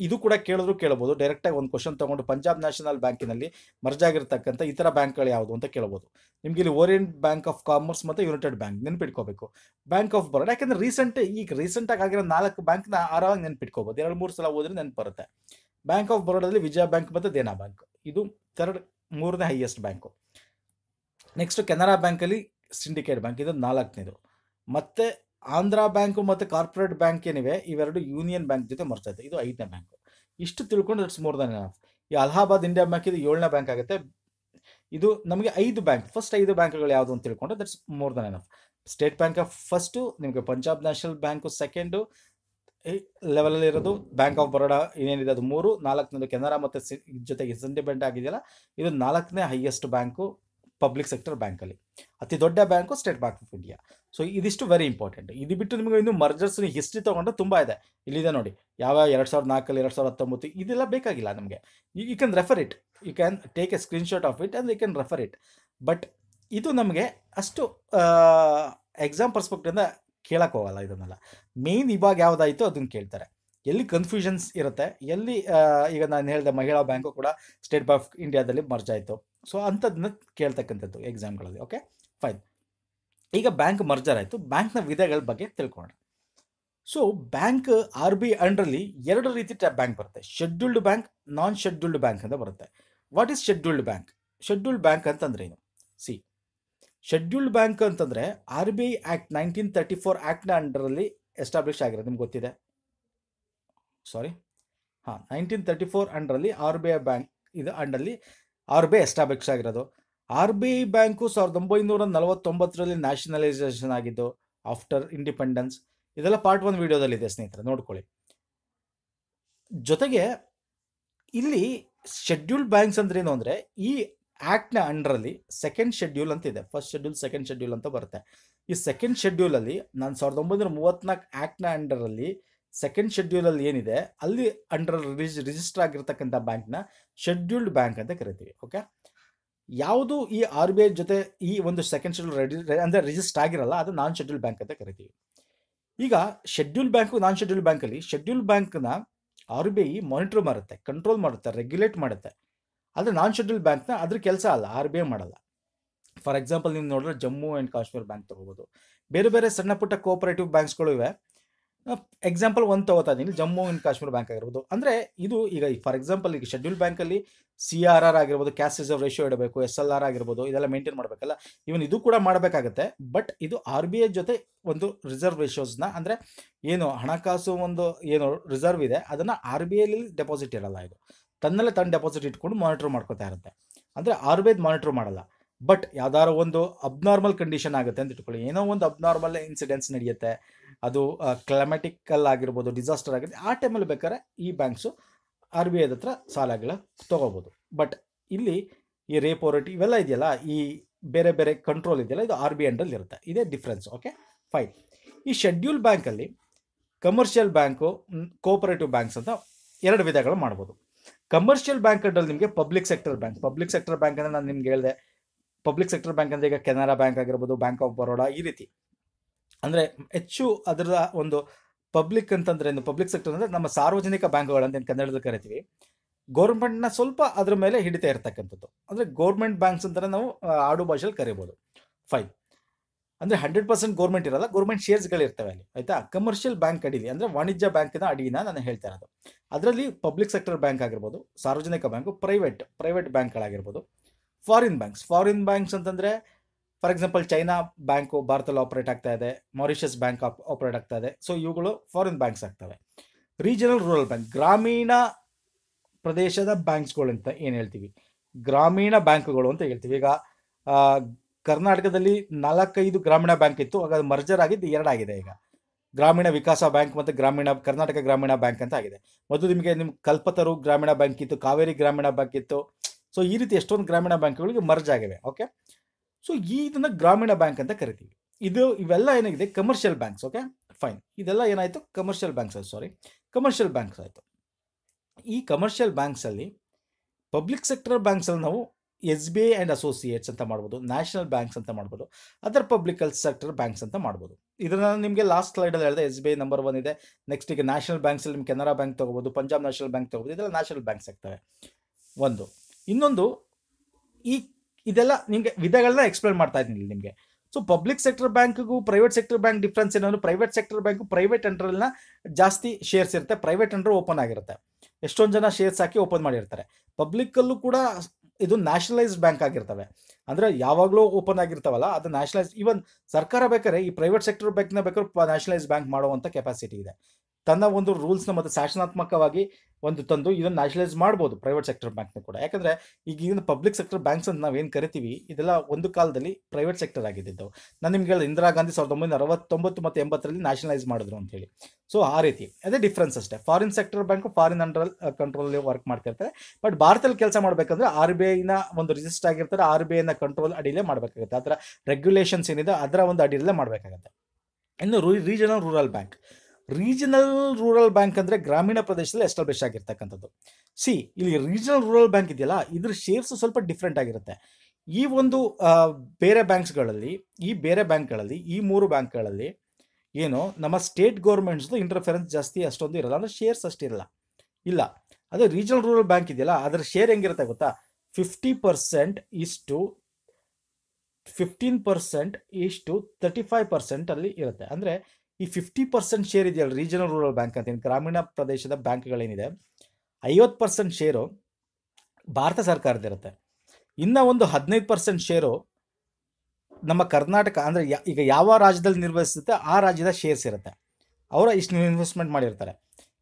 ಇದು ಕೂಡ ಕೇಳಿದ್ರು ಕೇಳಬಹುದು ಡೈರೆಕ್ಟಾಗಿ ಒಂದು ಕ್ವಶನ್ ತಗೊಂಡು ಪಂಜಾಬ್ ನ್ಯಾಷನಲ್ ಬ್ಯಾಂಕಿನಲ್ಲಿ ಮರ್ಜ್ ಆಗಿರ್ತಕ್ಕಂಥ ಇತರ ಬ್ಯಾಂಕ್ಗಳು ಯಾವುದು ಅಂತ ಕೇಳಬಹುದು ನಿಮಗೆ ಇಲ್ಲಿ ಓರಿಯಂಟ್ ಬ್ಯಾಂಕ್ ಆಫ್ ಕಾಮರ್ಸ್ ಮತ್ತು ಯುನೈಟೆಡ್ ಬ್ಯಾಂಕ್ ನೆನ್ಪಿಟ್ಕೋಬೇಕು ಬ್ಯಾಂಕ್ ಆಫ್ ಬರೋಡ ಯಾಕಂದ್ರೆ ರೀಸೆಂಟ್ ಈಗ ರೀಸೆಂಟಾಗಿ ಆಗಿರೋ ನಾಲ್ಕು ಬ್ಯಾಂಕ್ನ ಆರಾಮಾಗಿ ನೆನ್ಪಿಟ್ಕೋಬಹುದು ಎರಡು ಮೂರು ಸಲ ಹೋದ್ರೆ ನೆನಪರುತ್ತೆ ಬ್ಯಾಂಕ್ ಆಫ್ ಬರೋಡದಲ್ಲಿ ವಿಜಯ ಬ್ಯಾಂಕ್ ಮತ್ತು ದೇನಾ ಬ್ಯಾಂಕ್ ಇದು ಥರ್ಡ್ ಮೂರನೇ ಹೈಯೆಸ್ಟ್ ಬ್ಯಾಂಕು ನೆಕ್ಸ್ಟ್ ಕೆನರಾ ಬ್ಯಾಂಕಲ್ಲಿ ಸಿಂಡಿಕೇಟ್ ಬ್ಯಾಂಕ್ ಇದು ನಾಲ್ಕನೇದು ಮತ್ತೆ ಆಂಧ್ರ ಬ್ಯಾಂಕು ಮತ್ತು ಕಾರ್ಪೊರೇಟ್ ಬ್ಯಾಂಕ್ ಏನಿವೆ ಇವೆರಡು ಯೂನಿಯನ್ ಬ್ಯಾಂಕ್ ಜೊತೆ ಮರ್ಸೈತೆ ಇದು ಐದನೇ ಬ್ಯಾಂಕ್ ಇಷ್ಟು ತಿಳ್ಕೊಂಡು ಇಟ್ಸ್ ಮೋರ್ ದನ್ ಎನಫ್ ಈ ಅಲಹಾಬಾದ್ ಇಂಡಿಯಾ ಬ್ಯಾಂಕ್ ಇದು ಏಳನೇ ಬ್ಯಾಂಕ್ ಆಗುತ್ತೆ ಇದು ನಮಗೆ ಐದು ಬ್ಯಾಂಕ್ ಫಸ್ಟ್ ಐದು ಬ್ಯಾಂಕ್ಗಳು ಯಾವುದು ಅಂತ ತಿಳ್ಕೊಂಡು that's more than enough State Bank of first ನಿಮಗೆ ಪಂಜಾಬ್ ನ್ಯಾಷನಲ್ ಬ್ಯಾಂಕು ಸೆಕೆಂಡು ಲೆವೆಲಲ್ಲಿ ಇರೋದು ಬ್ಯಾಂಕ್ ಆಫ್ ಬರೋಡಾ ಏನೇನಿದೆ ಅದು ಮೂರು ನಾಲ್ಕನೇದು ಕೆನರಾ ಮತ್ತು ಜೊತೆಗೆ ಇಂಡಿಪೆಂಡ್ ಆಗಿದೆಯಲ್ಲ ಇದು ನಾಲ್ಕನೇ ಹೈಯೆಸ್ಟ್ ಬ್ಯಾಂಕು ಪಬ್ಲಿಕ್ ಸೆಕ್ಟರ್ ಬ್ಯಾಂಕಲ್ಲಿ ಅತಿ ದೊಡ್ಡ bank State Bank of India so ಇದಿಷ್ಟು ವೆರಿ ಇಂಪಾರ್ಟೆಂಟ್ ಇದು ಬಿಟ್ಟು ನಿಮಗೆ ಇನ್ನು ಮರ್ಜರ್ಸ್ ಹಿಸ್ಟ್ರಿ ತಗೊಂಡ್ರೆ ತುಂಬ ಇದೆ ಇಲ್ಲಿದೆ ನೋಡಿ ಯಾವ ಎರಡು ಸಾವಿರದ ನಾಲ್ಕಲ್ಲಿ ಎರಡು ಸಾವಿರದ ಹತ್ತೊಂಬತ್ತು ಇದೆಲ್ಲ ಬೇಕಾಗಿಲ್ಲ ನಮಗೆ you can refer it you can take a shot of it and you can refer it but ಇದು ನಮಗೆ ಅಷ್ಟು ಎಕ್ಸಾಮ್ ಪರ್ಸ್ಪೆಕ್ಟಿಂದ ಕೇಳಕ್ಕೆ ಹೋಗಲ್ಲ ಇದನ್ನೆಲ್ಲ ಮೇನ್ ಇವಾಗ ಯಾವುದಾಯಿತು ಅದನ್ನು ಕೇಳ್ತಾರೆ ಎಲ್ಲಿ ಕನ್ಫ್ಯೂಷನ್ಸ್ ಇರುತ್ತೆ ಎಲ್ಲಿ ಈಗ ನಾನು ಹೇಳಿದೆ ಮಹಿಳಾ ಬ್ಯಾಂಕು ಕೂಡ ಸ್ಟೇಟ್ ಬ್ಯಾಂಕ್ ಆಫ್ ಇಂಡಿಯಾದಲ್ಲಿ ಮರ್ಜ್ ಸೊ ಅಂಥದ್ದನ್ನ ಕೇಳ್ತಕ್ಕಂಥದ್ದು ಎಕ್ಸಾಮ್ಗಳಲ್ಲಿ ಓಕೆ ಫೈನ್ ಈಗ ಬ್ಯಾಂಕ್ ಮರ್ಜರ್ ಆಯಿತು ಬ್ಯಾಂಕ್ನ ವಿಧಗಳ ಬಗ್ಗೆ ತಿಳ್ಕೊಳ್ಳೋಣ ಸೊ ಬ್ಯಾಂಕ್ ಆರ್ ಬಿ ಅಂಡ್ರಲ್ಲಿ ಎರಡು ರೀತಿ ಟೈಪ್ ಬ್ಯಾಂಕ್ ಬರುತ್ತೆ scheduled bank non scheduled bank ಅಂತ ಬರುತ್ತೆ what is scheduled bank scheduled bank ಅಂತಂದ್ರೆ ಏನು ಸಿ ಶೆಡ್ಯೂಲ್ಡ್ ಬ್ಯಾಂಕ್ ಅಂತಂದರೆ R B I act nineteen thirty four ಆ್ಯಕ್ಟ್ನ ಅಂಡರಲ್ಲಿ ಎಸ್ಟಾಬ್ಲಿಷ್ ಆಗಿರೋದು ನಿಮ್ಗೆ ಗೊತ್ತಿದೆ ಸಾರಿ ಹಾಂ nineteen thirty four ಅಂಡರಲ್ಲಿ R B I bank ಇದು ಅಂಡಲ್ಲಿ ಆರ್ ಬಿ ಐ ಎಸ್ಟಾಬ್ಲಿಷ್ ಆಗಿರೋದು ಆರ್ ಬಿ ಐ ಬ್ಯಾಂಕು ಸಾವಿರದ ಒಂಬೈನೂರ ನಲವತ್ತೊಂಬತ್ತರಲ್ಲಿ ನ್ಯಾಷನಲೈಸೇಷನ್ ಆಗಿದ್ದು ಆಫ್ಟರ್ ಇಂಡಿಪೆಂಡೆನ್ಸ್ ಇದೆಲ್ಲ ಪಾರ್ಟ್ ಒನ್ ಇದೆ ಸ್ನೇಹಿತರೆ ನೋಡ್ಕೊಳ್ಳಿ ಜೊತೆಗೆ ಇಲ್ಲಿ ಶೆಡ್ಯೂಲ್ಡ್ ಬ್ಯಾಂಕ್ಸ್ ಅಂದ್ರೇನು ಅಂದರೆ ಈ ಆ್ಯಕ್ಟ್ನ ಅಂಡರಲ್ಲಿ ಸೆಕೆಂಡ್ ಶೆಡ್ಯೂಲ್ ಅಂತ ಇದೆ ಫಸ್ಟ್ ಶೆಡ್ಯೂಲ್ ಸೆಕೆಂಡ್ ಶೆಡ್ಯೂಲ್ ಅಂತ ಬರುತ್ತೆ ಈ ಸೆಕೆಂಡ್ ಶೆಡ್ಯೂಲಲ್ಲಿ ನಾನು ಸಾವಿರದ ಒಂಬೈನೂರ ಮೂವತ್ತ್ನಾಲ್ಕು ಆ್ಯಕ್ಟ್ನ ಅಂಡರಲ್ಲಿ ಸೆಕೆಂಡ್ ಶೆಡ್ಯೂಲಲ್ಲಿ ಏನಿದೆ ಅಲ್ಲಿ ಅಂಡರ್ ರಿಜ್ ರಿಜಿಸ್ಟರ್ ಆಗಿರ್ತಕ್ಕಂಥ ಬ್ಯಾಂಕ್ನ ಶೆಡ್ಯೂಲ್ಡ್ ಬ್ಯಾಂಕ್ ಅಂತ ಕರಿತೀವಿ ಓಕೆ ಯಾವುದು ಈ ಆರ್ ಬಿ ಐ ಜೊತೆ ಈ ಒಂದು ಸೆಕೆಂಡ್ ಶೆಡ್ಯೂಲ್ ರೆಡಿ ಅಂದರೆ ರಿಜಿಸ್ಟರ್ ಆಗಿರಲ್ಲ ಅದು ನಾನ್ ಶೆಡ್ಯೂಲ್ ಬ್ಯಾಂಕ್ ಅಂತ ಕರಿತೀವಿ ಈಗ ಶೆಡ್ಯೂಲ್ ಬ್ಯಾಂಕು ನಾನ್ ಶೆಡ್ಯೂಲ್ ಬ್ಯಾಂಕಲ್ಲಿ ಶೆಡ್ಯೂಲ್ ಬ್ಯಾಂಕ್ನ ಆರ್ ಬಿ ಐ ಮಾನಿಟರ್ ಮಾಡುತ್ತೆ ಕಂಟ್ರೋಲ್ ಮಾಡುತ್ತೆ ರೆಗ್ಯುಲೇಟ್ ಮಾಡುತ್ತೆ ಆದರೆ ನಾನ್ ಶೆಡ್ಯೂಲ್ ಬ್ಯಾಂಕ್ನ ಅದ್ರ ಕೆಲಸ ಅಲ್ಲ ಆರ್ ಬಿ ಐ ಮಾಡಲ್ಲ ಫಾರ್ ಎಕ್ಸಾಂಪಲ್ ನೀವು ನೋಡಿದ್ರೆ ಜಮ್ಮು ಆ್ಯಂಡ್ ಕಾಶ್ಮೀರ್ ಬ್ಯಾಂಕ್ ತಗೋಬಹುದು ಬೇರೆ ಬೇರೆ ಸಣ್ಣ ಪುಟ್ಟ ಕೋಆಪರೇಟಿವ್ ಬ್ಯಾಂಕ್ಸ್ಗಳು ಇವೆ ಎಕ್ಸಾಂಪಲ್ ಒಂದು ತಗೋತಾ ಇದ್ದೀನಿ ಜಮ್ಮು ಆ್ಯಂಡ್ ಕಾಶ್ಮೀರ್ ಬ್ಯಾಂಕ್ ಆಗಿರ್ಬೋದು ಅಂದರೆ ಇದು ಈಗ ಫಾರ್ ಎಕ್ಸಾಂಪಲ್ ಈಗ ಶೆಡ್ಯೂಲ್ ಬ್ಯಾಂಕಲ್ಲಿ ಸಿ ಆರ್ ಆರ್ ಆಗಿರ್ಬೋದು ಕ್ಯಾಶ್ ರಿಸರ್ವ್ ರೇಷಿಯೋ ಇಡಬೇಕು ಎಸ್ ಎಲ್ ಆರ್ ಆಗಿರ್ಬೋದು ಇದೆಲ್ಲ ಮೇಂಟೈನ್ ಮಾಡಬೇಕಲ್ಲ ಇವನ್ ಇದು ಕೂಡ ಮಾಡಬೇಕಾಗುತ್ತೆ ಬಟ್ ಇದು ಆರ್ ಬಿ ಐ ಜೊತೆ ಒಂದು ರಿಸರ್ವ್ ರೇಷಿಯೋಸ್ನ ಅಂದರೆ ಏನು ಹಣಕಾಸು ಒಂದು ಏನು ರಿಸರ್ವ್ ಇದೆ ಅದನ್ನು ಆರ್ ಬಿ ಐಲಿ ಡೆಪಾಸಿಟ್ ಇರಲ್ಲ ಇದು ತನ್ನಲ್ಲೇ ತನ್ನ ಡೆಪಾಸಿಟ್ ಇಟ್ಕೊಂಡು ಮಾನಿಟರ್ ಮಾಡ್ಕೋತಾ ಇರುತ್ತೆ ಅಂದರೆ ಆರ್ ಬಿ ಐದು ಮಾನಿಟರ್ ಮಾಡಲ್ಲ ಬಟ್ ಯಾವ್ದಾದ್ರು ಒಂದು ಅಬ್ನಾರ್ಮಲ್ ಕಂಡೀಷನ್ ಆಗುತ್ತೆ ಅಂತ ಇಟ್ಕೊಳ್ಳಿ ಏನೋ ಒಂದು ಅಬ್ನಾರ್ಮಲ್ ಇನ್ಸಿಡೆನ್ಸ್ ನಡೆಯುತ್ತೆ ಅದು ಕ್ಲೈಮೆಟಿಕಲ್ ಆಗಿರ್ಬೋದು ಡಿಸಾಸ್ಟರ್ ಆಗುತ್ತೆ ಆ ಟೈಮಲ್ಲಿ ಬೇಕಾದ್ರೆ ಈ ಬ್ಯಾಂಕ್ಸು ಆರ್ ಬಿ ಐದ ಹತ್ರ ಸಾಲಗಳ ತೊಗೋಬೋದು ಬಟ್ ಇಲ್ಲಿ ಈ ರೇಪೋ ರೇಟ್ ಇವೆಲ್ಲ ಇದೆಯಲ್ಲ ಈ ಬೇರೆ ಬೇರೆ ಕಂಟ್ರೋಲ್ ಇದೆಯಲ್ಲ ಇದು ಆರ್ ಬಿ ಐಂಡಲ್ಲಿ ಇರುತ್ತೆ ಇದೇ ಡಿಫ್ರೆನ್ಸ್ ಓಕೆ ಫೈನ್ ಈ ಶೆಡ್ಯೂಲ್ ಬ್ಯಾಂಕಲ್ಲಿ ಕಮರ್ಷಿಯಲ್ ಬ್ಯಾಂಕು ಕೋಪರೇಟಿವ್ ಬ್ಯಾಂಕ್ಸ್ ಅಂತ ಎರಡು ವಿಧಗಳು ಮಾಡ್ಬೋದು ಕಮರ್ಷಿಯಲ್ ಬ್ಯಾಂಕ್ ಅಂಡಲ್ಲಿ ನಿಮಗೆ public sector bank public sector bank ಅಂದರೆ ನಾನು ನಿಮ್ಗೆ ಹೇಳಿದೆ ಪಬ್ಲಿಕ್ ಸೆಕ್ಟರ್ ಬ್ಯಾಂಕ್ ಅಂದರೆ ಈಗ ಕೆನರಾ ಬ್ಯಾಂಕ್ ಆಗಿರ್ಬೋದು ಬ್ಯಾಂಕ್ ಆಫ್ ಬರೋಡಾ ಈ ರೀತಿ ಅಂದರೆ ಹೆಚ್ಚು ಅದರ ಒಂದು ಪಬ್ಲಿಕ್ ಅಂತಂದ್ರೆ ಏನು ಪಬ್ಲಿಕ್ ಸೆಕ್ಟರ್ ಅಂದರೆ ನಮ್ಮ ಸಾರ್ವಜನಿಕ ಬ್ಯಾಂಕ್ಗಳಂತ ಏನು ಕನ್ನಡದಲ್ಲಿ ಕರಿತೀವಿ ಗೌರ್ಮೆಂಟ್ನ ಸ್ವಲ್ಪ ಅದ್ರ ಮೇಲೆ ಹಿಡಿತಾ ಇರ್ತಕ್ಕಂಥದ್ದು ಅಂದರೆ ಗೌರ್ಮೆಂಟ್ ಬ್ಯಾಂಕ್ಸ್ ಅಂತ ನಾವು ಆಡು ಭಾಷೆಯಲ್ಲಿ ಕರಿಬೋದು ಫೈನ್ ಅಂದರೆ ಹಂಡ್ರೆಡ್ ಪರ್ಸೆಂಟ್ ಗೌರ್ಮೆಂಟ್ ಇರಲ್ಲ ಗೌರ್ಮೆಂಟ್ ಶೇರ್ಸ್ಗಳು ಇರ್ತವೆ ಅಲ್ಲಿ ಆಯಿತಾ ಕಮರ್ಷಿಯಲ್ ಬ್ಯಾಂಕ್ ಅಡಿಲಿ ಅಂದರೆ ವಾಣಿಜ್ಯ ಬ್ಯಾಂಕಿನ ಅಡಿನ ನಾನು ಹೇಳ್ತಾ ಇರೋದು ಅದರಲ್ಲಿ ಪಬ್ಲಿಕ್ ಸೆಕ್ಟರ್ ಬ್ಯಾಂಕ್ ಆಗಿರ್ಬೋದು ಸಾರ್ವಜನಿಕ ಬ್ಯಾಂಕು ಪ್ರೈವೇಟ್ ಪ್ರೈವೇಟ್ ಬ್ಯಾಂಕ್ಗಳಾಗಿರ್ಬೋದು ಫಾರಿನ್ ಬ್ಯಾಂಕ್ಸ್ ಫಾರಿನ್ ಬ್ಯಾಂಕ್ಸ್ ಅಂತಂದರೆ ಫಾರ್ ಎಕ್ಸಾಂಪಲ್ ಚೈನಾ ಬ್ಯಾಂಕು ಭಾರತದಲ್ಲಿ ಆಪರೇಟ್ ಆಗ್ತಾ ಇದೆ ಮಾರಿಷಸ್ ಬ್ಯಾಂಕ್ ಆಪರೇಟ್ ಆಗ್ತಾ ಇದೆ ಸೊ ಇವುಗಳು ಫಾರಿನ್ ಬ್ಯಾಂಕ್ಸ್ ಆಗ್ತವೆ ರೀಜನಲ್ ರೂರಲ್ ಬ್ಯಾಂಕ್ ಗ್ರಾಮೀಣ ಪ್ರದೇಶದ ಬ್ಯಾಂಕ್ಸ್ಗಳು ಅಂತ ಏನು ಹೇಳ್ತೀವಿ ಗ್ರಾಮೀಣ ಬ್ಯಾಂಕ್ಗಳು ಅಂತ ಹೇಳ್ತೀವಿ ಈಗ ಕರ್ನಾಟಕದಲ್ಲಿ ನಾಲ್ಕೈದು ಗ್ರಾಮೀಣ ಬ್ಯಾಂಕ್ ಇತ್ತು ಆಗ ಮರ್ಜರ್ ಆಗಿದ್ದು ಎರಡಾಗಿದೆ ಈಗ ಗ್ರಾಮೀಣ ವಿಕಾಸ ಬ್ಯಾಂಕ್ ಮತ್ತು ಗ್ರಾಮೀಣ ಕರ್ನಾಟಕ ಗ್ರಾಮೀಣ ಬ್ಯಾಂಕ್ ಅಂತ ಆಗಿದೆ ಮೊದಲು ನಿಮಗೆ ನಿಮ್ಮ ಕಲ್ಪತರು ಗ್ರಾಮೀಣ ಬ್ಯಾಂಕ್ ಇತ್ತು ಕಾವೇರಿ ಗ್ರಾಮೀಣ ಬ್ಯಾಂಕ್ ಇತ್ತು ಸೊ ಈ ರೀತಿ ಎಷ್ಟೊಂದು ಗ್ರಾಮೀಣ ಬ್ಯಾಂಕ್ಗಳಿಗೆ ಮರ್ಜ್ ಆಗಿವೆ ಓಕೆ ಸೊ ಈ ಇದನ್ನು ಗ್ರಾಮೀಣ ಬ್ಯಾಂಕ್ ಅಂತ ಕರಿತೀವಿ ಇದು ಇವೆಲ್ಲ ಏನಾಗಿದೆ ಕಮರ್ಷಿಯಲ್ ಬ್ಯಾಂಕ್ಸ್ ಓಕೆ ಫೈನ್ ಇದೆಲ್ಲ ಏನಾಯಿತು ಕಮರ್ಷಿಯಲ್ ಬ್ಯಾಂಕ್ಸ್ ಆಯ್ತು ಸಾರಿ ಕಮರ್ಷಿಯಲ್ ಬ್ಯಾಂಕ್ಸ್ ಆಯಿತು ಈ ಕಮರ್ಷಿಯಲ್ ಬ್ಯಾಂಕ್ಸಲ್ಲಿ ಪಬ್ಲಿಕ್ ಸೆಕ್ಟರ್ ಬ್ಯಾಂಕ್ಸಲ್ಲಿ ನಾವು S B I and associates ಅಂತ ಮಾಡ್ಬೋದು ನ್ಯಾಷನಲ್ ಬ್ಯಾಂಕ್ಸ್ ಅಂತ ಮಾಡ್ಬೋದು ಅದರ್ ಪಬ್ಲಿಕಲ್ ಸೆಕ್ಟರ್ ಬ್ಯಾಂಕ್ಸ್ ಅಂತ ಮಾಡ್ಬೋದು ಇದನ್ನು ನಿಮಗೆ ಲಾಸ್ಟ್ ಸ್ಲೈಡಲ್ಲಿ ಹೇಳಿದೆ S B I number one ಇದೆ ನೆಕ್ಸ್ಟ್ ಈಗ ನ್ಯಾಷನಲ್ ಬ್ಯಾಂಕ್ಸಲ್ಲಿ ನಿಮ್ಗೆ ಕೆನರಾ ಬ್ಯಾಂಕ್ ತೊಗೋಬೋದು ಪಂಜಾಬ್ ನ್ಯಾಷನಲ್ ಬ್ಯಾಂಕ್ ತೊಗೋಬೋದು ಇದೆಲ್ಲ ನ್ಯಾಷನಲ್ ಬ್ಯಾಂಕ್ಸ್ ಆಗ್ತವೆ ಒಂದು ಇನ್ನೊಂದು ಈ ಇದೆಲ್ಲ ನಿಮಗೆ ವಿಧಗಳನ್ನ ಎಕ್ಸ್ಪ್ಲೇನ್ ಮಾಡ್ತಾ ಇದ್ದೀನಿ ನಿಮಗೆ ಸೊ ಪಬ್ಲಿಕ್ ಸೆಕ್ಟರ್ ಬ್ಯಾಂಕ್ಗೂ ಪ್ರೈವೇಟ್ ಸೆಕ್ಟರ್ ಬ್ಯಾಂಕ್ ಡಿಫ್ರೆನ್ಸ್ ಏನಂದ್ರೆ ಪ್ರೈವೇಟ್ ಸೆಕ್ಟರ್ ಬ್ಯಾಂಕ್ ಪ್ರೈವೇಟ್ ಅಂಡರ್ನ ಜಾಸ್ತಿ ಶೇರ್ಸ್ ಇರುತ್ತೆ ಪ್ರೈವೇಟ್ ಎಂಟರ್ ಓಪನ್ ಆಗಿರುತ್ತೆ ಎಷ್ಟೊಂದು ಜನ ಶೇರ್ಸ್ ಹಾಕಿ ಓಪನ್ ಮಾಡಿರ್ತಾರೆ ಪಬ್ಲಿಕ್ಕಲ್ಲೂ ಕೂಡ ಇದು ನ್ಯಾಷನಲೈಸ್ಡ್ ಬ್ಯಾಂಕ್ ಆಗಿರ್ತವೆ ಅಂದರೆ ಯಾವಾಗಲೂ ಓಪನ್ ಆಗಿರ್ತಾವಲ್ಲ ಅದು ನ್ಯಾಷನಲೈಸ್ ಈವನ್ ಸರ್ಕಾರ ಬೇಕಾದ್ರೆ ಈ ಪ್ರೈವೇಟ್ ಸೆಕ್ಟರ್ ಬ್ಯಾಂಕ್ನ ಬೇಕಾದ್ರೆ ನ್ಯಾಷನಲೈಸ್ ಬ್ಯಾಂಕ್ ಮಾಡುವಂಥ ಕೆಪಾಸಿಟಿ ಇದೆ ತನ್ನ ಒಂದು ರೂಲ್ಸ್ನ ಮತ್ತು ಶಾಸನಾತ್ಮಕವಾಗಿ ಒಂದು ತಂದು ಇದನ್ನು ನ್ಯಾಷನಲೈಸ್ ಮಾಡ್ಬೋದು ಪ್ರೈವೇಟ್ ಸೆಕ್ಟರ್ ಬ್ಯಾಂಕ್ನ ಕೂಡ ಯಾಕಂದರೆ ಈಗಿನ ಪಬ್ಲಿಕ್ ಸೆಕ್ಟರ್ ಬ್ಯಾಂಕ್ಸ್ ಅಂತ ನಾವೇನು ಕರಿತೀವಿ ಇದೆಲ್ಲ ಒಂದು ಕಾಲದಲ್ಲಿ ಪ್ರೈವೇಟ್ ಸೆಕ್ಟರ್ ಆಗಿದ್ದು ನಾನು ನಿಮ್ಗೆ ಹೇಳಿದೆ ಇಂದಿರಾ ಗಾಂಧಿ ಸಾವಿರದ ಒಂಬೈನೂರ ಅರವತ್ತೊಂಬತ್ತು ಮತ್ತು ಎಂಬತ್ತರಲ್ಲಿ ನ್ಯಾಷನಲೈಸ್ ಮಾಡಿದ್ರು ಅಂತ ಹೇಳಿ ಸೊ ಆ ರೀತಿ ಅದೇ ಡಿಫ್ರೆನ್ಸ್ ಅಷ್ಟೇ foreign sector bank foreign under ಕಂಟ್ರೋಲಲ್ಲಿ ವರ್ಕ್ ಮಾಡ್ತಿರ್ತಾರೆ ಬಟ್ ಭಾರತದಲ್ಲಿ ಕೆಲಸ ಮಾಡಬೇಕಂದ್ರೆ ಆರ್ ಬಿ ಐನ ಒಂದು ರಿಜಿಸ್ಟರ್ ಆಗಿರ್ತಾರೆ ಆರ್ ಬಿ ಐನ ಕಂಟ್ರೋಲ್ ಅಡಿಯಲ್ಲೇ ಮಾಡಬೇಕಾಗುತ್ತೆ ಆ ಥರ ರೆಗ್ಯುಲೇಷನ್ಸ್ ಏನಿದೆ ಅದರ ಒಂದು ಅಡಿಯಲ್ಲೇ ಮಾಡಬೇಕಾಗತ್ತೆ ಇನ್ನು regional rural bank regional rural bank ಅಂದರೆ ಗ್ರಾಮೀಣ ಪ್ರದೇಶದಲ್ಲಿ ಎಸ್ಟಾಬ್ಲಿಷ್ ಆಗಿರ್ತಕ್ಕಂಥದ್ದು ಸಿ ಇಲ್ಲಿ ರೀಜನಲ್ ರೂರಲ್ ಬ್ಯಾಂಕ್ ಇದೆಯಲ್ಲ ಇದ್ರ ಶೇರ್ಸ್ ಸ್ವಲ್ಪ ಡಿಫ್ರೆಂಟ್ ಆಗಿರುತ್ತೆ ಈ ಒಂದು ಬೇರೆ ಬ್ಯಾಂಕ್ಸ್ಗಳಲ್ಲಿ ಈ ಬೇರೆ ಬ್ಯಾಂಕ್ಗಳಲ್ಲಿ ಈ ಮೂರು ಬ್ಯಾಂಕ್ಗಳಲ್ಲಿ ಏನು ನಮ್ಮ ಸ್ಟೇಟ್ ಗೌರ್ಮೆಂಟ್ಸ್ದು ಇಂಟರ್ಫೆರೆನ್ಸ್ ಜಾಸ್ತಿ ಅಷ್ಟೊಂದು ಇರಲ್ಲ ಅಂದರೆ ಶೇರ್ಸ್ ಅಷ್ಟಿರಲ್ಲ ಇಲ್ಲ ಅದೇ ರೀಜನಲ್ ರೂರಲ್ ಬ್ಯಾಂಕ್ ಇದೆಯಲ್ಲ ಅದರ ಶೇರ್ ಹೆಂಗಿರುತ್ತೆ ಗೊತ್ತಾ ಫಿಫ್ಟಿ ಪರ್ಸೆಂಟ್ ಇಷ್ಟು ಫಿಫ್ಟೀನ್ ಪರ್ಸೆಂಟ್ ಇಷ್ಟು ತರ್ಟಿ ಫೈವ್ ಪರ್ಸೆಂಟ್ ಅಲ್ಲಿ ಇರುತ್ತೆ ಅಂದರೆ ಈ ಫಿಫ್ಟಿ ಪರ್ಸೆಂಟ್ ಶೇರ್ ಇದೆಯಲ್ಲ ರೀಜನಲ್ ರೂರಲ್ ಬ್ಯಾಂಕ್ ಅಂತ ಗ್ರಾಮೀಣ ಪ್ರದೇಶದ ಬ್ಯಾಂಕ್ಗಳೇನಿದೆ ಐವತ್ತು ಪರ್ಸೆಂಟ್ ಶೇರು ಭಾರತ ಸರ್ಕಾರದಿರುತ್ತೆ ಇನ್ನು ಒಂದು ಹದಿನೈದು ಪರ್ಸೆಂಟ್ ಶೇರು ನಮ್ಮ ಕರ್ನಾಟಕ ಅಂದರೆ ಈಗ ಯಾವ ರಾಜ್ಯದಲ್ಲಿ ನಿರ್ವಹಿಸುತ್ತೆ ಆ ರಾಜ್ಯದ ಶೇರ್ಸ್ ಇರುತ್ತೆ ಅವರ ಇಷ್ಟು ಇನ್ವೆಸ್ಟ್ಮೆಂಟ್ ಮಾಡಿರ್ತಾರೆ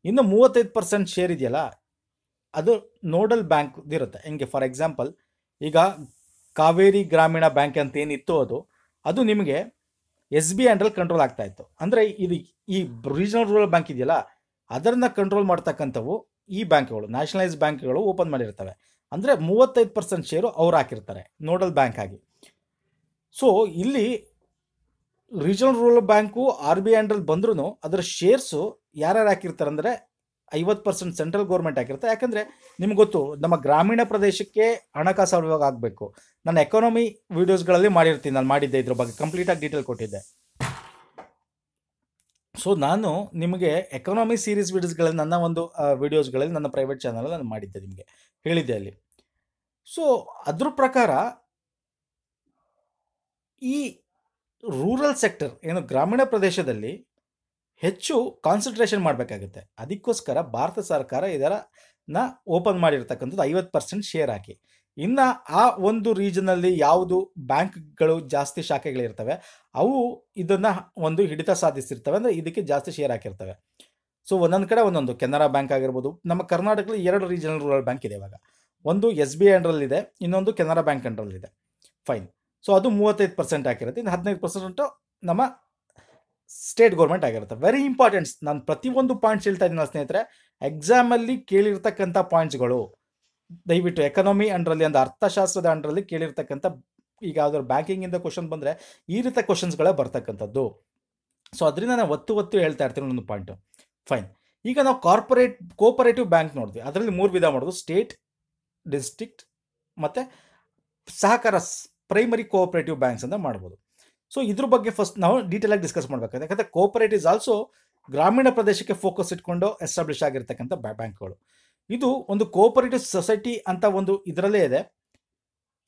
ಇನ್ನು ಮೂವತ್ತೈದು ಪರ್ಸೆಂಟ್ ಶೇರ್ ಇದೆಯಲ್ಲ ಅದು ನೋಡಲ್ ಬ್ಯಾಂಕ್ ಇರುತ್ತೆ ಹೆಂಗೆ ಫಾರ್ ಎಕ್ಸಾಂಪಲ್ ಈಗ ಕಾವೇರಿ ಗ್ರಾಮೀಣ ಬ್ಯಾಂಕ್ ಅಂತ ಏನಿತ್ತು ಅದು ಅದು ನಿಮಗೆ ಎಸ್ ಬಿ ಅಂಡ್ರಲ್ಲಿ ಕಂಟ್ರೋಲ್ ಆಗ್ತಾ ಇತ್ತು ಅಂದರೆ ಇದು ಈ ರೀಜನಲ್ ರೂರಲ್ ಬ್ಯಾಂಕ್ ಇದೆಯಲ್ಲ ಅದರನ್ನ ಕಂಟ್ರೋಲ್ ಮಾಡ್ತಕ್ಕಂಥವು ಈ ಬ್ಯಾಂಕ್ಗಳು ನ್ಯಾಷನಲೈಸ್ ಬ್ಯಾಂಕ್ಗಳು ಓಪನ್ ಮಾಡಿರ್ತವೆ ಅಂದರೆ ಮೂವತ್ತೈದು ಪರ್ಸೆಂಟ್ ಶೇರು ಅವ್ರು ಹಾಕಿರ್ತಾರೆ ನೋಡಲ್ ಬ್ಯಾಂಕ್ ಆಗಿ ಸೊ ಇಲ್ಲಿ regional rural bank R B I ಅಂಡ್ರಲ್ಲಿ ಬಂದ್ರೂ ಅದರ ಶೇರ್ಸು ಯಾರ್ಯಾರು ಹಾಕಿರ್ತಾರೆ ಅಂದರೆ ಐವತ್ತು ಪರ್ಸೆಂಟ್ ಸೆಂಟ್ರಲ್ ಗೌರ್ಮೆಂಟ್ ಆಗಿರುತ್ತೆ ಯಾಕಂದರೆ ನಿಮ್ಗೆ ಗೊತ್ತು ನಮ್ಮ ಗ್ರಾಮೀಣ ಪ್ರದೇಶಕ್ಕೆ ಹಣಕಾಸು ಅವಾಗ ಆಗಬೇಕು ನಾನು ಎಕಾನಮಿ ವೀಡಿಯೋಸ್ಗಳಲ್ಲಿ ಮಾಡಿರ್ತೀನಿ ನಾನು ಮಾಡಿದ್ದೆ ಇದ್ರ ಬಗ್ಗೆ ಕಂಪ್ಲೀಟಾಗಿ ಡೀಟೇಲ್ ಕೊಟ್ಟಿದ್ದೆ ಸೊ ನಾನು ನಿಮಗೆ ಎಕಾನಮಿ ಸೀರೀಸ್ ವೀಡಿಯೋಸ್ಗಳಲ್ಲಿ ನನ್ನ ಒಂದು ವಿಡಿಯೋಸ್ಗಳಲ್ಲಿ ನನ್ನ ಪ್ರೈವೇಟ್ ಚಾನಲ್ ನಾನು ಮಾಡಿದ್ದೆ ನಿಮಗೆ ಹೇಳಿದ್ದೆ ಅಲ್ಲಿ ಸೊ ಅದ್ರ ಪ್ರಕಾರ ಈ ರೂರಲ್ ಸೆಕ್ಟರ್ ಏನು ಗ್ರಾಮೀಣ ಪ್ರದೇಶದಲ್ಲಿ ಹೆಚ್ಚು ಕಾನ್ಸಂಟ್ರೇಷನ್ ಮಾಡಬೇಕಾಗುತ್ತೆ ಅದಕ್ಕೋಸ್ಕರ ಭಾರತ ಸರ್ಕಾರ ಇದರ ನ ಓಪನ್ ಮಾಡಿರ್ತಕ್ಕಂಥದ್ದು ಐವತ್ತು ಪರ್ಸೆಂಟ್ ಶೇರ್ ಹಾಕಿ ಇನ್ನು ಆ ಒಂದು ರೀಜನಲ್ಲಿ ಯಾವುದು ಬ್ಯಾಂಕ್ಗಳು ಜಾಸ್ತಿ ಶಾಖೆಗಳಿರ್ತವೆ ಅವು ಇದನ್ನು ಒಂದು ಹಿಡಿತ ಸಾಧಿಸಿರ್ತವೆ ಅಂದರೆ ಇದಕ್ಕೆ ಜಾಸ್ತಿ ಶೇರ್ ಹಾಕಿರ್ತವೆ ಸೊ ಒಂದೊಂದು ಕಡೆ ಒಂದೊಂದು ಕೆನರಾ ಬ್ಯಾಂಕ್ ಆಗಿರ್ಬೋದು ನಮ್ಮ ಕರ್ನಾಟಕದಲ್ಲಿ ಎರಡು ರೀಜನಲ್ ರೂರಲ್ ಬ್ಯಾಂಕ್ ಇದೆ ಇವಾಗ ಒಂದು ಎಸ್ ಬಿ ಐ ಅಂಡ್ರಲ್ಲಿದೆ ಇನ್ನೊಂದು ಕೆನರಾ ಬ್ಯಾಂಕ್ ಅಂಡ್ರಲ್ಲಿದೆ ಫೈನ್ ಸೊ ಅದು ಮೂವತ್ತೈದು ಪರ್ಸೆಂಟ್ ಹಾಕಿರುತ್ತೆ ಇನ್ನು ಹದಿನೈದು ಪರ್ಸೆಂಟು ನಮ್ಮ ಸ್ಟೇಟ್ ಗೌರ್ಮೆಂಟ್ ಆಗಿರುತ್ತೆ ವೆರಿ ಇಂಪಾರ್ಟೆಂಟ್ಸ್ ನಾನು ಪ್ರತಿಯೊಂದು ಪಾಯಿಂಟ್ಸ್ ಹೇಳ್ತಾ ಇದ್ದೀನಲ್ಲ ಸ್ನೇಹಿತರೆ ಎಕ್ಸಾಮಲ್ಲಿ ಕೇಳಿರ್ತಕ್ಕಂಥ ಪಾಯಿಂಟ್ಸ್ಗಳು ದಯವಿಟ್ಟು ಎಕನಾಮಿ ಅಂಡ್ರಲ್ಲಿ ಅಂದರೆ ಅರ್ಥಶಾಸ್ತ್ರದ ಅಂಡ್ರಲ್ಲಿ ಕೇಳಿರ್ತಕ್ಕಂಥ ಈಗ ಯಾವ್ದಾದ್ರು ಬ್ಯಾಂಕಿಂಗಿಂದ ಕ್ವಶನ್ ಬಂದರೆ ಈ ರೀತಿ ಕ್ವಶನ್ಸ್ಗಳೇ ಬರ್ತಕ್ಕಂಥದ್ದು ಸೊ ಅದರಿಂದ ನಾನು ಒತ್ತು ಒತ್ತು ಹೇಳ್ತಾ ಇರ್ತೀನಿ ಒಂದೊಂದು ಪಾಯಿಂಟು ಫೈನ್ ಈಗ ನಾವು ಕಾರ್ಪೊರೇಟ್ ಕೋಪರೇಟಿವ್ ಬ್ಯಾಂಕ್ ನೋಡಿದ್ವಿ ಅದರಲ್ಲಿ ಮೂರು ವಿಧ ಮಾಡೋದು ಸ್ಟೇಟ್ ಡಿಸ್ಟಿಕ್ಟ್ ಮತ್ತು ಸಹಕಾರ ಪ್ರೈಮರಿ ಕೋಆಪರೇಟಿವ್ ಬ್ಯಾಂಕ್ಸ್ ಅಂತ ಮಾಡ್ಬೋದು ಸೊ ಇದ್ರ ಬಗ್ಗೆ ಫಸ್ಟ್ ನಾವು ಡೀಟೇಲ್ ಆಗಿ ಡಿಸ್ಕಸ್ ಮಾಡಬೇಕು ಯಾಕಂದರೆ ಕೋಪರೇಟ್ ಇಸ್ ಆಲ್ಸೋ ಗ್ರಾಮೀಣ ಪ್ರದೇಶಕ್ಕೆ ಫೋಕಸ್ ಇಟ್ಕೊಂಡು ಎಸ್ಟಾಬ್ಲಿಷ್ ಆಗಿರ್ತಕ್ಕಂಥ ಬ್ಯಾಂಕ್ಗಳು ಇದು ಒಂದು ಕೋಪರೇಟಿವ್ ಸೊಸೈಟಿ ಅಂತ ಒಂದು ಇದರಲ್ಲೇ ಇದೆ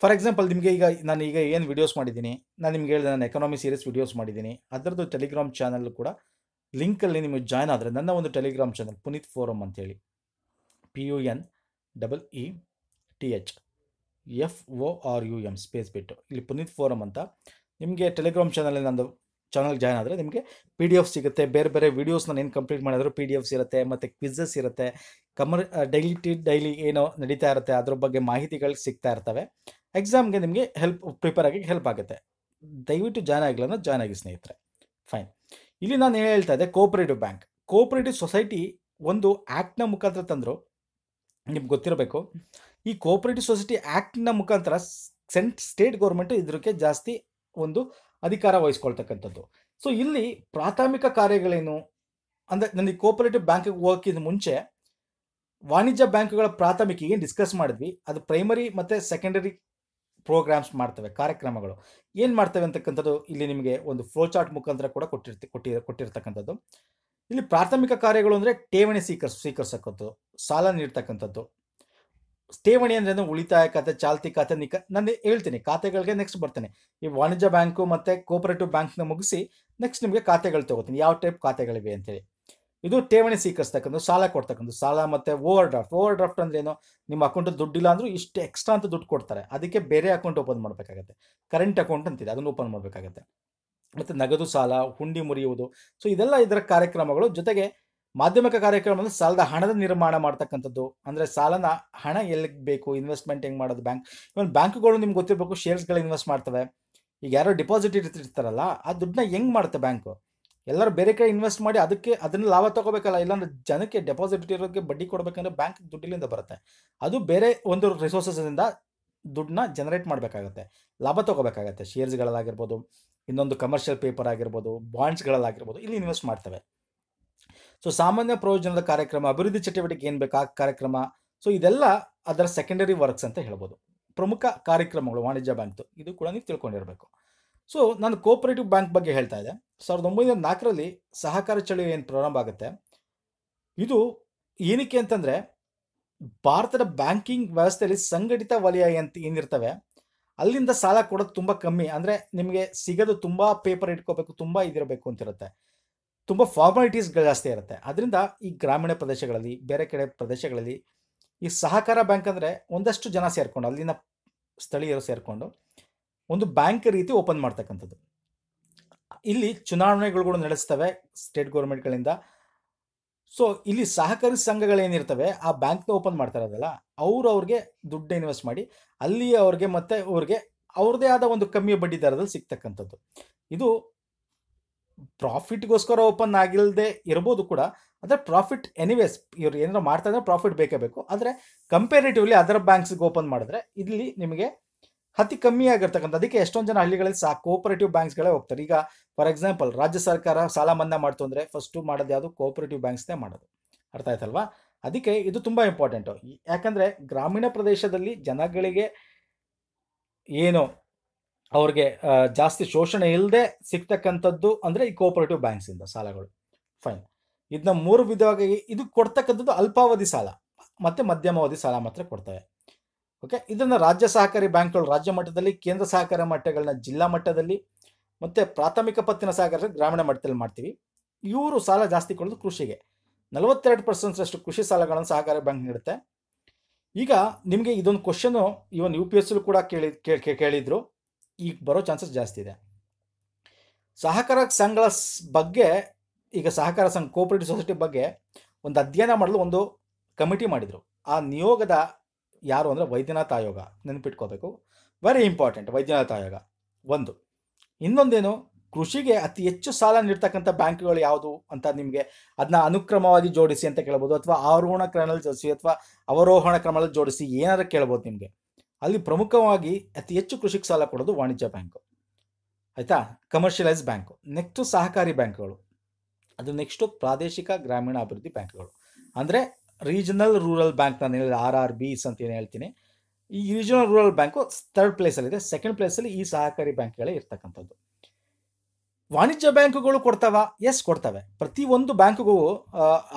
ಫಾರ್ ಎಕ್ಸಾಂಪಲ್ ನಿಮಗೆ ಈಗ ನಾನು ಈಗ ಏನು ವೀಡಿಯೋಸ್ ಮಾಡಿದ್ದೀನಿ ನಾನು ನಿಮ್ಗೆ ಹೇಳಿದೆ ನಾನು ಎಕನಾಮಿ ಸೀರೀಸ್ ವಿಡಿಯೋಸ್ ಮಾಡಿದ್ದೀನಿ ಅದರದ್ದು ಟೆಲಿಗ್ರಾಮ್ ಚಾನಲ್ ಕೂಡ ಲಿಂಕಲ್ಲಿ ನಿಮಗೆ ಜಾಯ್ನ್ ಆದರೆ ನನ್ನ ಒಂದು ಟೆಲಿಗ್ರಾಮ್ ಚಾನಲ್ ಪುನೀತ್ ಫೋರಮ್ ಅಂತೇಳಿ P U N double E T H F O R U M space ಬಿಟ್ಟು ಇಲ್ಲಿ ಪುನೀತ್ ಫೋರಮ್ ಅಂತ ನಿಮಗೆ ಟೆಲಿಗ್ರಾಮ್ ಚಾನಲ್ ನಂದು ಚಾನಲ್ ಜಾಯ್ನ್ ಆದರೆ ನಿಮಗೆ ಪಿ ಡಿ ಎಫ್ ಸಿಗುತ್ತೆ ಬೇರೆ ಬೇರೆ ವೀಡಿಯೋಸ್ನ ನಾನು ಏನು ಕಂಪ್ಲೀಟ್ ಮಾಡಿದ್ರು ಪಿ ಡಿ ಎಫ್ಸ್ ಇರುತ್ತೆ ಮತ್ತು ಕ್ವಿಜಸ್ ಇರುತ್ತೆ ಕಮರ್ ಡೈಲಿ ಟಿ ಡೈಲಿ ಏನೋ ನಡೀತಾ ಇರುತ್ತೆ ಅದ್ರ ಬಗ್ಗೆ ಮಾಹಿತಿಗಳು ಸಿಗ್ತಾ ಇರ್ತವೆ ಎಕ್ಸಾಮ್ಗೆ ನಿಮಗೆ ಹೆಲ್ಪ್ ಪ್ರಿಪೇರ್ ಆಗಿ ಹೆಲ್ಪ್ ಆಗುತ್ತೆ ದಯವಿಟ್ಟು ಜಾಯ್ನ್ ಆಗಿಲ್ಲ ಜಾಯ್ನ್ ಆಗಿ ಸ್ನೇಹಿತರೆ ಫೈನ್ ಇಲ್ಲಿ ನಾನು ಹೇಳ್ತಾ ಇದ್ದೆ ಕೋಪರೇಟಿವ್ ಬ್ಯಾಂಕ್ ಕೋಪರೇಟಿವ್ ಸೊಸೈಟಿ ಒಂದು ಆ್ಯಕ್ಟ್ನ ಮುಖಾಂತರ ತಂದರು ನಿಮ್ಗೆ ಗೊತ್ತಿರಬೇಕು ಈ ಕೋಪರೇಟಿವ್ ಸೊಸೈಟಿ ಆ್ಯಕ್ಟ್ನ ಮುಖಾಂತರ ಸೆಂಟ್ ಸ್ಟೇಟ್ ಗೌರ್ಮೆಂಟ್ ಇದಕ್ಕೆ ಜಾಸ್ತಿ ಒಂದು ಅಧಿಕಾರ ವಹಿಸ್ಕೊಳ್ತಕ್ಕಂಥದ್ದು ಸೊ ಇಲ್ಲಿ ಪ್ರಾಥಮಿಕ ಕಾರ್ಯಗಳೇನು ಅಂದರೆ ನನಗೆ ಕೋಪರೇಟಿವ್ ಬ್ಯಾಂಕಿಗೆ ಹೋಗೋಕ್ಕಿಂತ ಮುಂಚೆ ವಾಣಿಜ್ಯ ಬ್ಯಾಂಕ್ಗಳ ಪ್ರಾಥಮಿಕ ಏನು ಡಿಸ್ಕಸ್ ಮಾಡಿದ್ವಿ ಅದು ಪ್ರೈಮರಿ ಮತ್ತು ಸೆಕೆಂಡರಿ ಪ್ರೋಗ್ರಾಮ್ಸ್ ಮಾಡ್ತವೆ ಕಾರ್ಯಕ್ರಮಗಳು ಏನು ಮಾಡ್ತವೆ ಅಂತಕ್ಕಂಥದ್ದು ಇಲ್ಲಿ ನಿಮಗೆ ಒಂದು ಫ್ಲೋ ಚಾರ್ಟ್ ಮುಖಾಂತರ ಕೂಡ ಕೊಟ್ಟಿರ್ತಿ ಕೊಟ್ಟಿ ಕೊಟ್ಟಿರ್ತಕ್ಕಂಥದ್ದು ಇಲ್ಲಿ ಪ್ರಾಥಮಿಕ ಕಾರ್ಯಗಳು ಅಂದರೆ ಠೇವಣಿ ಸ್ವೀಕರ್ ಸ್ವೀಕರಿಸಕ್ಕಂಥದ್ದು ಸಾಲ ನೀಡ್ತಕ್ಕಂಥದ್ದು ಠೇವಣಿ ಅಂದ್ರೆ ಉಳಿತಾಯ ಖಾತೆ ಚಾಲ್ತಿ ಖಾತೆ ನಿಕ ನಾನು ಹೇಳ್ತೀನಿ ಖಾತೆಗಳಿಗೆ ನೆಕ್ಸ್ಟ್ ಬರ್ತೇನೆ ಈ ವಾಣಿಜ್ಯ ಬ್ಯಾಂಕು ಮತ್ತೆ ಕೋಪರೇಟಿವ್ ಬ್ಯಾಂಕ್ನ ಮುಗಿಸಿ ನೆಕ್ಸ್ಟ್ ನಿಮಗೆ ಖಾತೆಗಳು ತಗೋತೀನಿ ಯಾವ ಟೈಪ್ ಖಾತೆಗಳಿವೆ ಅಂತೇಳಿ ಇದು ಠೇವಣಿ ಸ್ವೀಕರಿಸ್ತಕ್ಕಂಥ ಸಾಲ ಕೊಡ್ತಕ್ಕಂಥ ಸಾಲ ಮತ್ತೆ ಓವರ್ ಡ್ರಾಫ್ಟ್ ಓವರ್ ಡ್ರಾಫ್ಟ್ ಅಂದ್ರೆ ಏನು ನಿಮ್ಮ ಅಕೌಂಟ್ ದುಡ್ಡಿಲ್ಲ ಅಂದ್ರೂ ಇಷ್ಟು ಎಕ್ಸ್ಟ್ರಾ ಅಂತ ದುಡ್ಡು ಕೊಡ್ತಾರೆ ಅದಕ್ಕೆ ಬೇರೆ ಅಕೌಂಟ್ ಓಪನ್ ಮಾಡಬೇಕಾಗತ್ತೆ ಕರೆಂಟ್ ಅಕೌಂಟ್ ಅಂತಿದೆ ಅದನ್ನು ಓಪನ್ ಮಾಡಬೇಕಾಗತ್ತೆ ಮತ್ತು ನಗದು ಸಾಲ ಹುಂಡಿ ಮುರಿಯುವುದು ಸೊ ಇದೆಲ್ಲ ಇದರ ಕಾರ್ಯಕ್ರಮಗಳು ಜೊತೆಗೆ ಮಾಧ್ಯಮಿಕ ಕಾರ್ಯಕ್ರಮ ಅಂದ್ರೆ ಸಾಲದ ಹಣದ ನಿರ್ಮಾಣ ಮಾಡ್ತಕ್ಕಂಥದ್ದು ಅಂದರೆ ಸಾಲನ ಹಣ ಎಲ್ಲಿಗೆ ಬೇಕು ಇನ್ವೆಸ್ಟ್ಮೆಂಟ್ ಹೆಂಗೆ ಮಾಡೋದು ಬ್ಯಾಂಕ್ ಇವನ್ ಬ್ಯಾಂಕ್ಗಳು ನಿಮ್ಗೆ ಗೊತ್ತಿರಬೇಕು ಶೇರ್ಸ್ಗಳು ಇನ್ವೆಸ್ಟ್ ಮಾಡ್ತವೆ ಈಗ ಯಾರೋ ಡಿಪಾಸಿಟ್ ಇರ್ತಿರ್ತಾರಲ್ಲ ಆ ದುಡ್ಡನ್ನ ಹೆಂಗೆ ಮಾಡುತ್ತೆ ಬ್ಯಾಂಕು ಎಲ್ಲರೂ ಬೇರೆ ಕಡೆ ಇನ್ವೆಸ್ಟ್ ಮಾಡಿ ಅದಕ್ಕೆ ಅದನ್ನ ಲಾಭ ತಗೋಬೇಕಲ್ಲ ಇಲ್ಲಾಂದ್ರೆ ಜನಕ್ಕೆ ಡೆಪಾಸಿಟ್ ಇಟ್ಟಿರೋದಕ್ಕೆ ಬಡ್ಡಿ ಕೊಡಬೇಕಂದ್ರೆ ಬ್ಯಾಂಕ್ ದುಡ್ಡಿಲಿಂದ ಬರುತ್ತೆ ಅದು ಬೇರೆ ಒಂದು ರಿಸೋರ್ಸಸ್ನಿಂದ ದುಡ್ಡನ್ನ ಜನರೇಟ್ ಮಾಡಬೇಕಾಗತ್ತೆ ಲಾಭ ತಗೋಬೇಕಾಗತ್ತೆ ಶೇರ್ಸ್ಗಳಲ್ಲಾಗಿರ್ಬೋದು ಇನ್ನೊಂದು ಕಮರ್ಷಿಯಲ್ ಪೇಪರ್ ಆಗಿರ್ಬೋದು ಬಾಂಡ್ಸ್ಗಳಲ್ಲಾಗಿರ್ಬೋದು ಇಲ್ಲಿ ಇನ್ವೆಸ್ಟ್ ಮಾಡ್ತವೆ ಸೊ ಸಾಮಾನ್ಯ ಪ್ರಯೋಜನದ ಕಾರ್ಯಕ್ರಮ ಅಭಿವೃದ್ಧಿ ಚಟುವಟಿಕೆ ಏನು ಬೇಕಾ ಕಾರ್ಯಕ್ರಮ ಸೊ ಇದೆಲ್ಲ ಅದರ ಸೆಕೆಂಡರಿ ವರ್ಕ್ಸ್ ಅಂತ ಹೇಳ್ಬೋದು ಪ್ರಮುಖ ಕಾರ್ಯಕ್ರಮಗಳು ವಾಣಿಜ್ಯ ಬ್ಯಾಂಕ್ ಇದು ಕೂಡ ನೀವು ತಿಳ್ಕೊಂಡಿರಬೇಕು ಸೊ ನಾನು ಕೋಆಪರೇಟಿವ್ ಬ್ಯಾಂಕ್ ಬಗ್ಗೆ ಹೇಳ್ತಾ ಇದ್ದೆ ಸಾವಿರದ ಒಂಬೈನೂರ ನಾಲ್ಕರಲ್ಲಿ ಸಹಕಾರ ಚಳುವಳಿ ಏನು ಪ್ರಾರಂಭ ಆಗುತ್ತೆ ಇದು ಏನಕ್ಕೆ ಅಂತಂದರೆ ಭಾರತದ ಬ್ಯಾಂಕಿಂಗ್ ವ್ಯವಸ್ಥೆಯಲ್ಲಿ ಸಂಘಟಿತ ವಲಯ ಅಂತ ಏನಿರ್ತವೆ ಅಲ್ಲಿಂದ ಸಾಲ ಕೊಡೋದು ತುಂಬ ಕಮ್ಮಿ ಅಂದರೆ ನಿಮಗೆ ಸಿಗೋದು ತುಂಬ ಪೇಪರ್ ಇಟ್ಕೋಬೇಕು ತುಂಬ ಇದಿರಬೇಕು ಅಂತಿರುತ್ತೆ ತುಂಬ ಫಾರ್ಮಾಲಿಟೀಸ್ಗಳು ಜಾಸ್ತಿ ಇರುತ್ತೆ ಅದರಿಂದ ಈ ಗ್ರಾಮೀಣ ಪ್ರದೇಶಗಳಲ್ಲಿ ಬೇರೆ ಕಡೆ ಪ್ರದೇಶಗಳಲ್ಲಿ ಈ ಸಹಕಾರ ಬ್ಯಾಂಕ್ ಅಂದರೆ ಒಂದಷ್ಟು ಜನ ಸೇರಿಕೊಂಡು ಅಲ್ಲಿನ ಸ್ಥಳೀಯರು ಸೇರಿಕೊಂಡು ಒಂದು ಬ್ಯಾಂಕ್ ರೀತಿ ಓಪನ್ ಮಾಡ್ತಕ್ಕಂಥದ್ದು ಇಲ್ಲಿ ಚುನಾವಣೆಗಳು ಕೂಡ ನಡೆಸ್ತವೆ ಸ್ಟೇಟ್ ಗೌರ್ಮೆಂಟ್ಗಳಿಂದ ಸೊ ಇಲ್ಲಿ ಸಹಕಾರಿ ಸಂಘಗಳೇನಿರ್ತವೆ ಆ ಬ್ಯಾಂಕ್ನ ಓಪನ್ ಮಾಡ್ತಾ ಇರೋದಲ್ಲ ಅವರು ಅವ್ರಿಗೆ ದುಡ್ಡು ಇನ್ವೆಸ್ಟ್ ಮಾಡಿ ಅಲ್ಲಿ ಅವ್ರಿಗೆ ಮತ್ತೆ ಅವ್ರಿಗೆ ಅವ್ರದೇ ಆದ ಒಂದು ಕಮ್ಮಿ ಬಡ್ಡಿ ದರದಲ್ಲಿ ಸಿಗ್ತಕ್ಕಂಥದ್ದು ಇದು ಪ್ರಾಫಿಟ್ಗೋಸ್ಕರ ಓಪನ್ ಆಗಿಲ್ಲದೆ ಇರ್ಬೋದು ಕೂಡ ಅಂದರೆ ಪ್ರಾಫಿಟ್ ಎನಿವೇಸ್ ಇವ್ರು ಏನಾರು ಮಾಡ್ತಾ ಇದ್ರೆ ಪ್ರಾಫಿಟ್ ಬೇಕೇ ಬೇಕು ಆದರೆ ಕಂಪೇರಿಟಿವ್ಲಿ ಅದರ್ ಬ್ಯಾಂಕ್ಸ್ಗೆ ಓಪನ್ ಮಾಡಿದ್ರೆ ಇಲ್ಲಿ ನಿಮಗೆ ಅತಿ ಕಮ್ಮಿ ಆಗಿರ್ತಕ್ಕಂಥ ಅದಕ್ಕೆ ಎಷ್ಟೊಂದು ಜನ ಹಳ್ಳಿಗಳಲ್ಲಿ ಸಾ ಕೋಪರೇಟಿವ್ ಬ್ಯಾಂಕ್ಸ್ಗಳೇ ಹೋಗ್ತಾರೆ ಈಗ ಫಾರ್ ಎಕ್ಸಾಂಪಲ್ ರಾಜ್ಯ ಸರ್ಕಾರ ಸಾಲ ಮನ್ನಾ ಮಾಡ್ತು ಅಂದರೆ ಫಸ್ಟು ಮಾಡೋದು ಯಾವುದು ಕೋಪರೇಟಿವ್ ಬ್ಯಾಂಕ್ಸ್ನೇ ಮಾಡೋದು ಅರ್ಥ ಆಯ್ತಲ್ವಾ ಅದಕ್ಕೆ ಇದು ತುಂಬ ಇಂಪಾರ್ಟೆಂಟು ಯಾಕಂದರೆ ಗ್ರಾಮೀಣ ಪ್ರದೇಶದಲ್ಲಿ ಜನಗಳಿಗೆ ಏನು ಅವ್ರಿಗೆ ಜಾಸ್ತಿ ಶೋಷಣೆ ಇಲ್ಲದೆ ಸಿಗ್ತಕ್ಕಂಥದ್ದು ಅಂದರೆ ಈ ಕೋಆಪರೇಟಿವ್ ಬ್ಯಾಂಕ್ಸಿಂದ ಸಾಲಗಳು ಫೈನ್ ಇದನ್ನ ಮೂರು ವಿಧವಾಗಿ ಇದು ಕೊಡ್ತಕ್ಕಂಥದ್ದು ಅಲ್ಪಾವಧಿ ಸಾಲ ಮತ್ತು ಮಧ್ಯಮಾವಧಿ ಸಾಲ ಮಾತ್ರ ಕೊಡ್ತವೆ ಓಕೆ ಇದನ್ನು ರಾಜ್ಯ ಸಹಕಾರಿ ಬ್ಯಾಂಕ್ಗಳು ರಾಜ್ಯ ಮಟ್ಟದಲ್ಲಿ ಕೇಂದ್ರ ಸಹಕಾರ ಮಟ್ಟಗಳನ್ನ ಜಿಲ್ಲಾ ಮಟ್ಟದಲ್ಲಿ ಮತ್ತು ಪ್ರಾಥಮಿಕ ಪತ್ತಿನ ಸಹಕಾರ ಗ್ರಾಮೀಣ ಮಟ್ಟದಲ್ಲಿ ಮಾಡ್ತೀವಿ ಇವರು ಸಾಲ ಜಾಸ್ತಿ ಕೊಡೋದು ಕೃಷಿಗೆ ನಲವತ್ತೆರಡು ಪರ್ಸೆಂಟ್ಸಷ್ಟು ಕೃಷಿ ಸಾಲಗಳನ್ನು ಸಹಕಾರಿ ಬ್ಯಾಂಕ್ ನೀಡುತ್ತೆ ಈಗ ನಿಮಗೆ ಇದೊಂದು question even U P S ಕೂಡ ಕೇಳಿ ಕೇಳಿದ್ರು ಈಗ ಬರೋ ಚಾನ್ಸಸ್ ಜಾಸ್ತಿ ಇದೆ ಸಹಕಾರ ಸಂಘಗಳ ಬಗ್ಗೆ ಈಗ ಸಹಕಾರ ಸಂಘ ಕೋಪರೇಟಿವ್ ಸೊಸೈಟಿ ಬಗ್ಗೆ ಒಂದು ಅಧ್ಯಯನ ಮಾಡಲು ಒಂದು ಕಮಿಟಿ ಮಾಡಿದರು ಆ ನಿಯೋಗದ ಯಾರು ಅಂದರೆ ವೈದ್ಯನಾಥ ಆಯೋಗ ನೆನಪಿಟ್ಕೋಬೇಕು ವೆರಿ ಇಂಪಾರ್ಟೆಂಟ್ ವೈದ್ಯನಾಥ ಆಯೋಗ ಒಂದು ಇನ್ನೊಂದೇನು ಕೃಷಿಗೆ ಅತಿ ಹೆಚ್ಚು ಸಾಲ ನೀಡ್ತಕ್ಕಂಥ ಬ್ಯಾಂಕ್ಗಳು ಯಾವುದು ಅಂತ ನಿಮಗೆ ಅದನ್ನ ಅನುಕ್ರಮವಾಗಿ ಜೋಡಿಸಿ ಅಂತ ಕೇಳ್ಬೋದು ಅಥವಾ ಆರೋಹಣ ಕ್ರಮದಲ್ಲಿ ಜೋಡಿಸಿ ಅಥವಾ ಅವರೋಹಣ ಕ್ರಮದಲ್ಲಿ ಜೋಡಿಸಿ ಏನಾದ್ರು ಕೇಳ್ಬೋದು ನಿಮಗೆ ಅಲ್ಲಿ ಪ್ರಮುಖವಾಗಿ ಅತಿ ಹೆಚ್ಚು ಕೃಷಿಗೆ ಸಾಲ ಕೊಡೋದು ವಾಣಿಜ್ಯ ಬ್ಯಾಂಕು ಆಯಿತಾ ಕಮರ್ಷಿಯಲೈಸ್ ಬ್ಯಾಂಕು ನೆಕ್ಸ್ಟು ಸಹಕಾರಿ ಬ್ಯಾಂಕ್ಗಳು ಅದು ನೆಕ್ಸ್ಟು ಪ್ರಾದೇಶಿಕ ಗ್ರಾಮೀಣ ಅಭಿವೃದ್ಧಿ ಬ್ಯಾಂಕ್ಗಳು ಅಂದರೆ ರೀಜನಲ್ ರೂರಲ್ ಬ್ಯಾಂಕ್ ನಾನು ಹೇಳಿದೆ ಆರ್ ಆರ್ ಬಿಸ್ ಅಂತ ಏನು ಹೇಳ್ತೀನಿ ಈ ರೀಜನಲ್ ರೂರಲ್ ಬ್ಯಾಂಕು ಥರ್ಡ್ ಪ್ಲೇಸಲ್ಲಿದೆ ಸೆಕೆಂಡ್ ಪ್ಲೇಸಲ್ಲಿ ಈ ಸಹಕಾರಿ ಬ್ಯಾಂಕ್ಗಳೇ ಇರ್ತಕ್ಕಂಥದ್ದು ವಾಣಿಜ್ಯ ಬ್ಯಾಂಕುಗಳು ಕೊಡ್ತಾವ ಎಸ್ ಕೊಡ್ತವೆ ಪ್ರತಿ ಒಂದು ಬ್ಯಾಂಕ್ಗೂ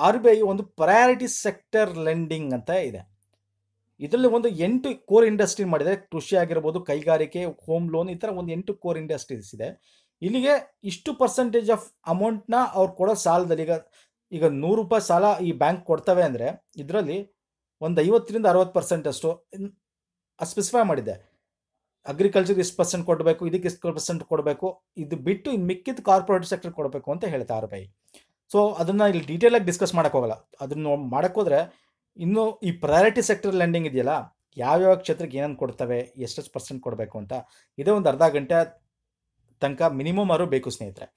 ಆರ್ ಬಿ ಐ ಒಂದು ಪ್ರಯಾರಿಟಿ ಸೆಕ್ಟರ್ ಲೆಂಡಿಂಗ್ ಅಂತ ಇದೆ ಇದರಲ್ಲಿ ಒಂದು ಎಂಟು ಕೋರ್ ಇಂಡಸ್ಟ್ರಿ ಮಾಡಿದೆ ಕೃಷಿ ಆಗಿರ್ಬೋದು ಕೈಗಾರಿಕೆ ಹೋಮ್ ಲೋನ್ ಈ ಥರ ಒಂದು ಎಂಟು ಕೋರ್ ಇಂಡಸ್ಟ್ರೀಸ್ ಇದೆ ಇಲ್ಲಿಗೆ ಇಷ್ಟು ಪರ್ಸೆಂಟೇಜ್ ಆಫ್ ಅಮೌಂಟ್ನ ಅವ್ರು ಕೊಡೋ ಸಾಲದಲ್ಲಿ ಈಗ ಈಗ ನೂರು ರೂಪಾಯಿ ಸಾಲ ಈ ಬ್ಯಾಂಕ್ ಕೊಡ್ತವೆ ಅಂದರೆ ಇದರಲ್ಲಿ ಒಂದು ಐವತ್ತರಿಂದ ಅರವತ್ತು ಪರ್ಸೆಂಟ್ ಅಷ್ಟು ಸ್ಪೆಸಿಫೈ ಮಾಡಿದೆ ಅಗ್ರಿಕಲ್ಚರ್ಗೆ ಇಷ್ಟು ಪರ್ಸೆಂಟ್ ಕೊಡಬೇಕು ಇದಕ್ಕೆ ಇಷ್ಟು ಪರ್ಸೆಂಟ್ ಕೊಡಬೇಕು ಇದು ಬಿಟ್ಟು ಇನ್ನು ಮಿಕ್ಕಿದ ಕಾರ್ಪೊರೇಟ್ ಸೆಕ್ಟರ್ ಕೊಡಬೇಕು ಅಂತ ಹೇಳ್ತಾ ಆರ್ ಬಿ ಸೊ ಅದನ್ನು ಇಲ್ಲಿ ಡೀಟೇಲಾಗಿ ಡಿಸ್ಕಸ್ ಮಾಡೋಕ್ಕೋಗಲ್ಲ ಅದನ್ನು ಮಾಡೋಕ್ಕೋದ್ರೆ ಇನ್ನು ಈ ಪ್ರಯಾರಿಟಿ ಸೆಕ್ಟರ್ ಲ್ಯಾಂಡಿಂಗ್ ಇದೆಯಲ್ಲ ಯಾವ್ಯಾವ ಕ್ಷೇತ್ರಕ್ಕೆ ಏನೇನು ಕೊಡ್ತವೆ ಎಷ್ಟೆಷ್ಟು ಪರ್ಸೆಂಟ್ ಕೊಡಬೇಕು ಅಂತ ಇದೇ ಒಂದು ಅರ್ಧ ಗಂಟೆ ತನಕ ಮಿನಿಮಮ್ ಅವರು ಬೇಕು ಸ್ನೇಹಿತರೆ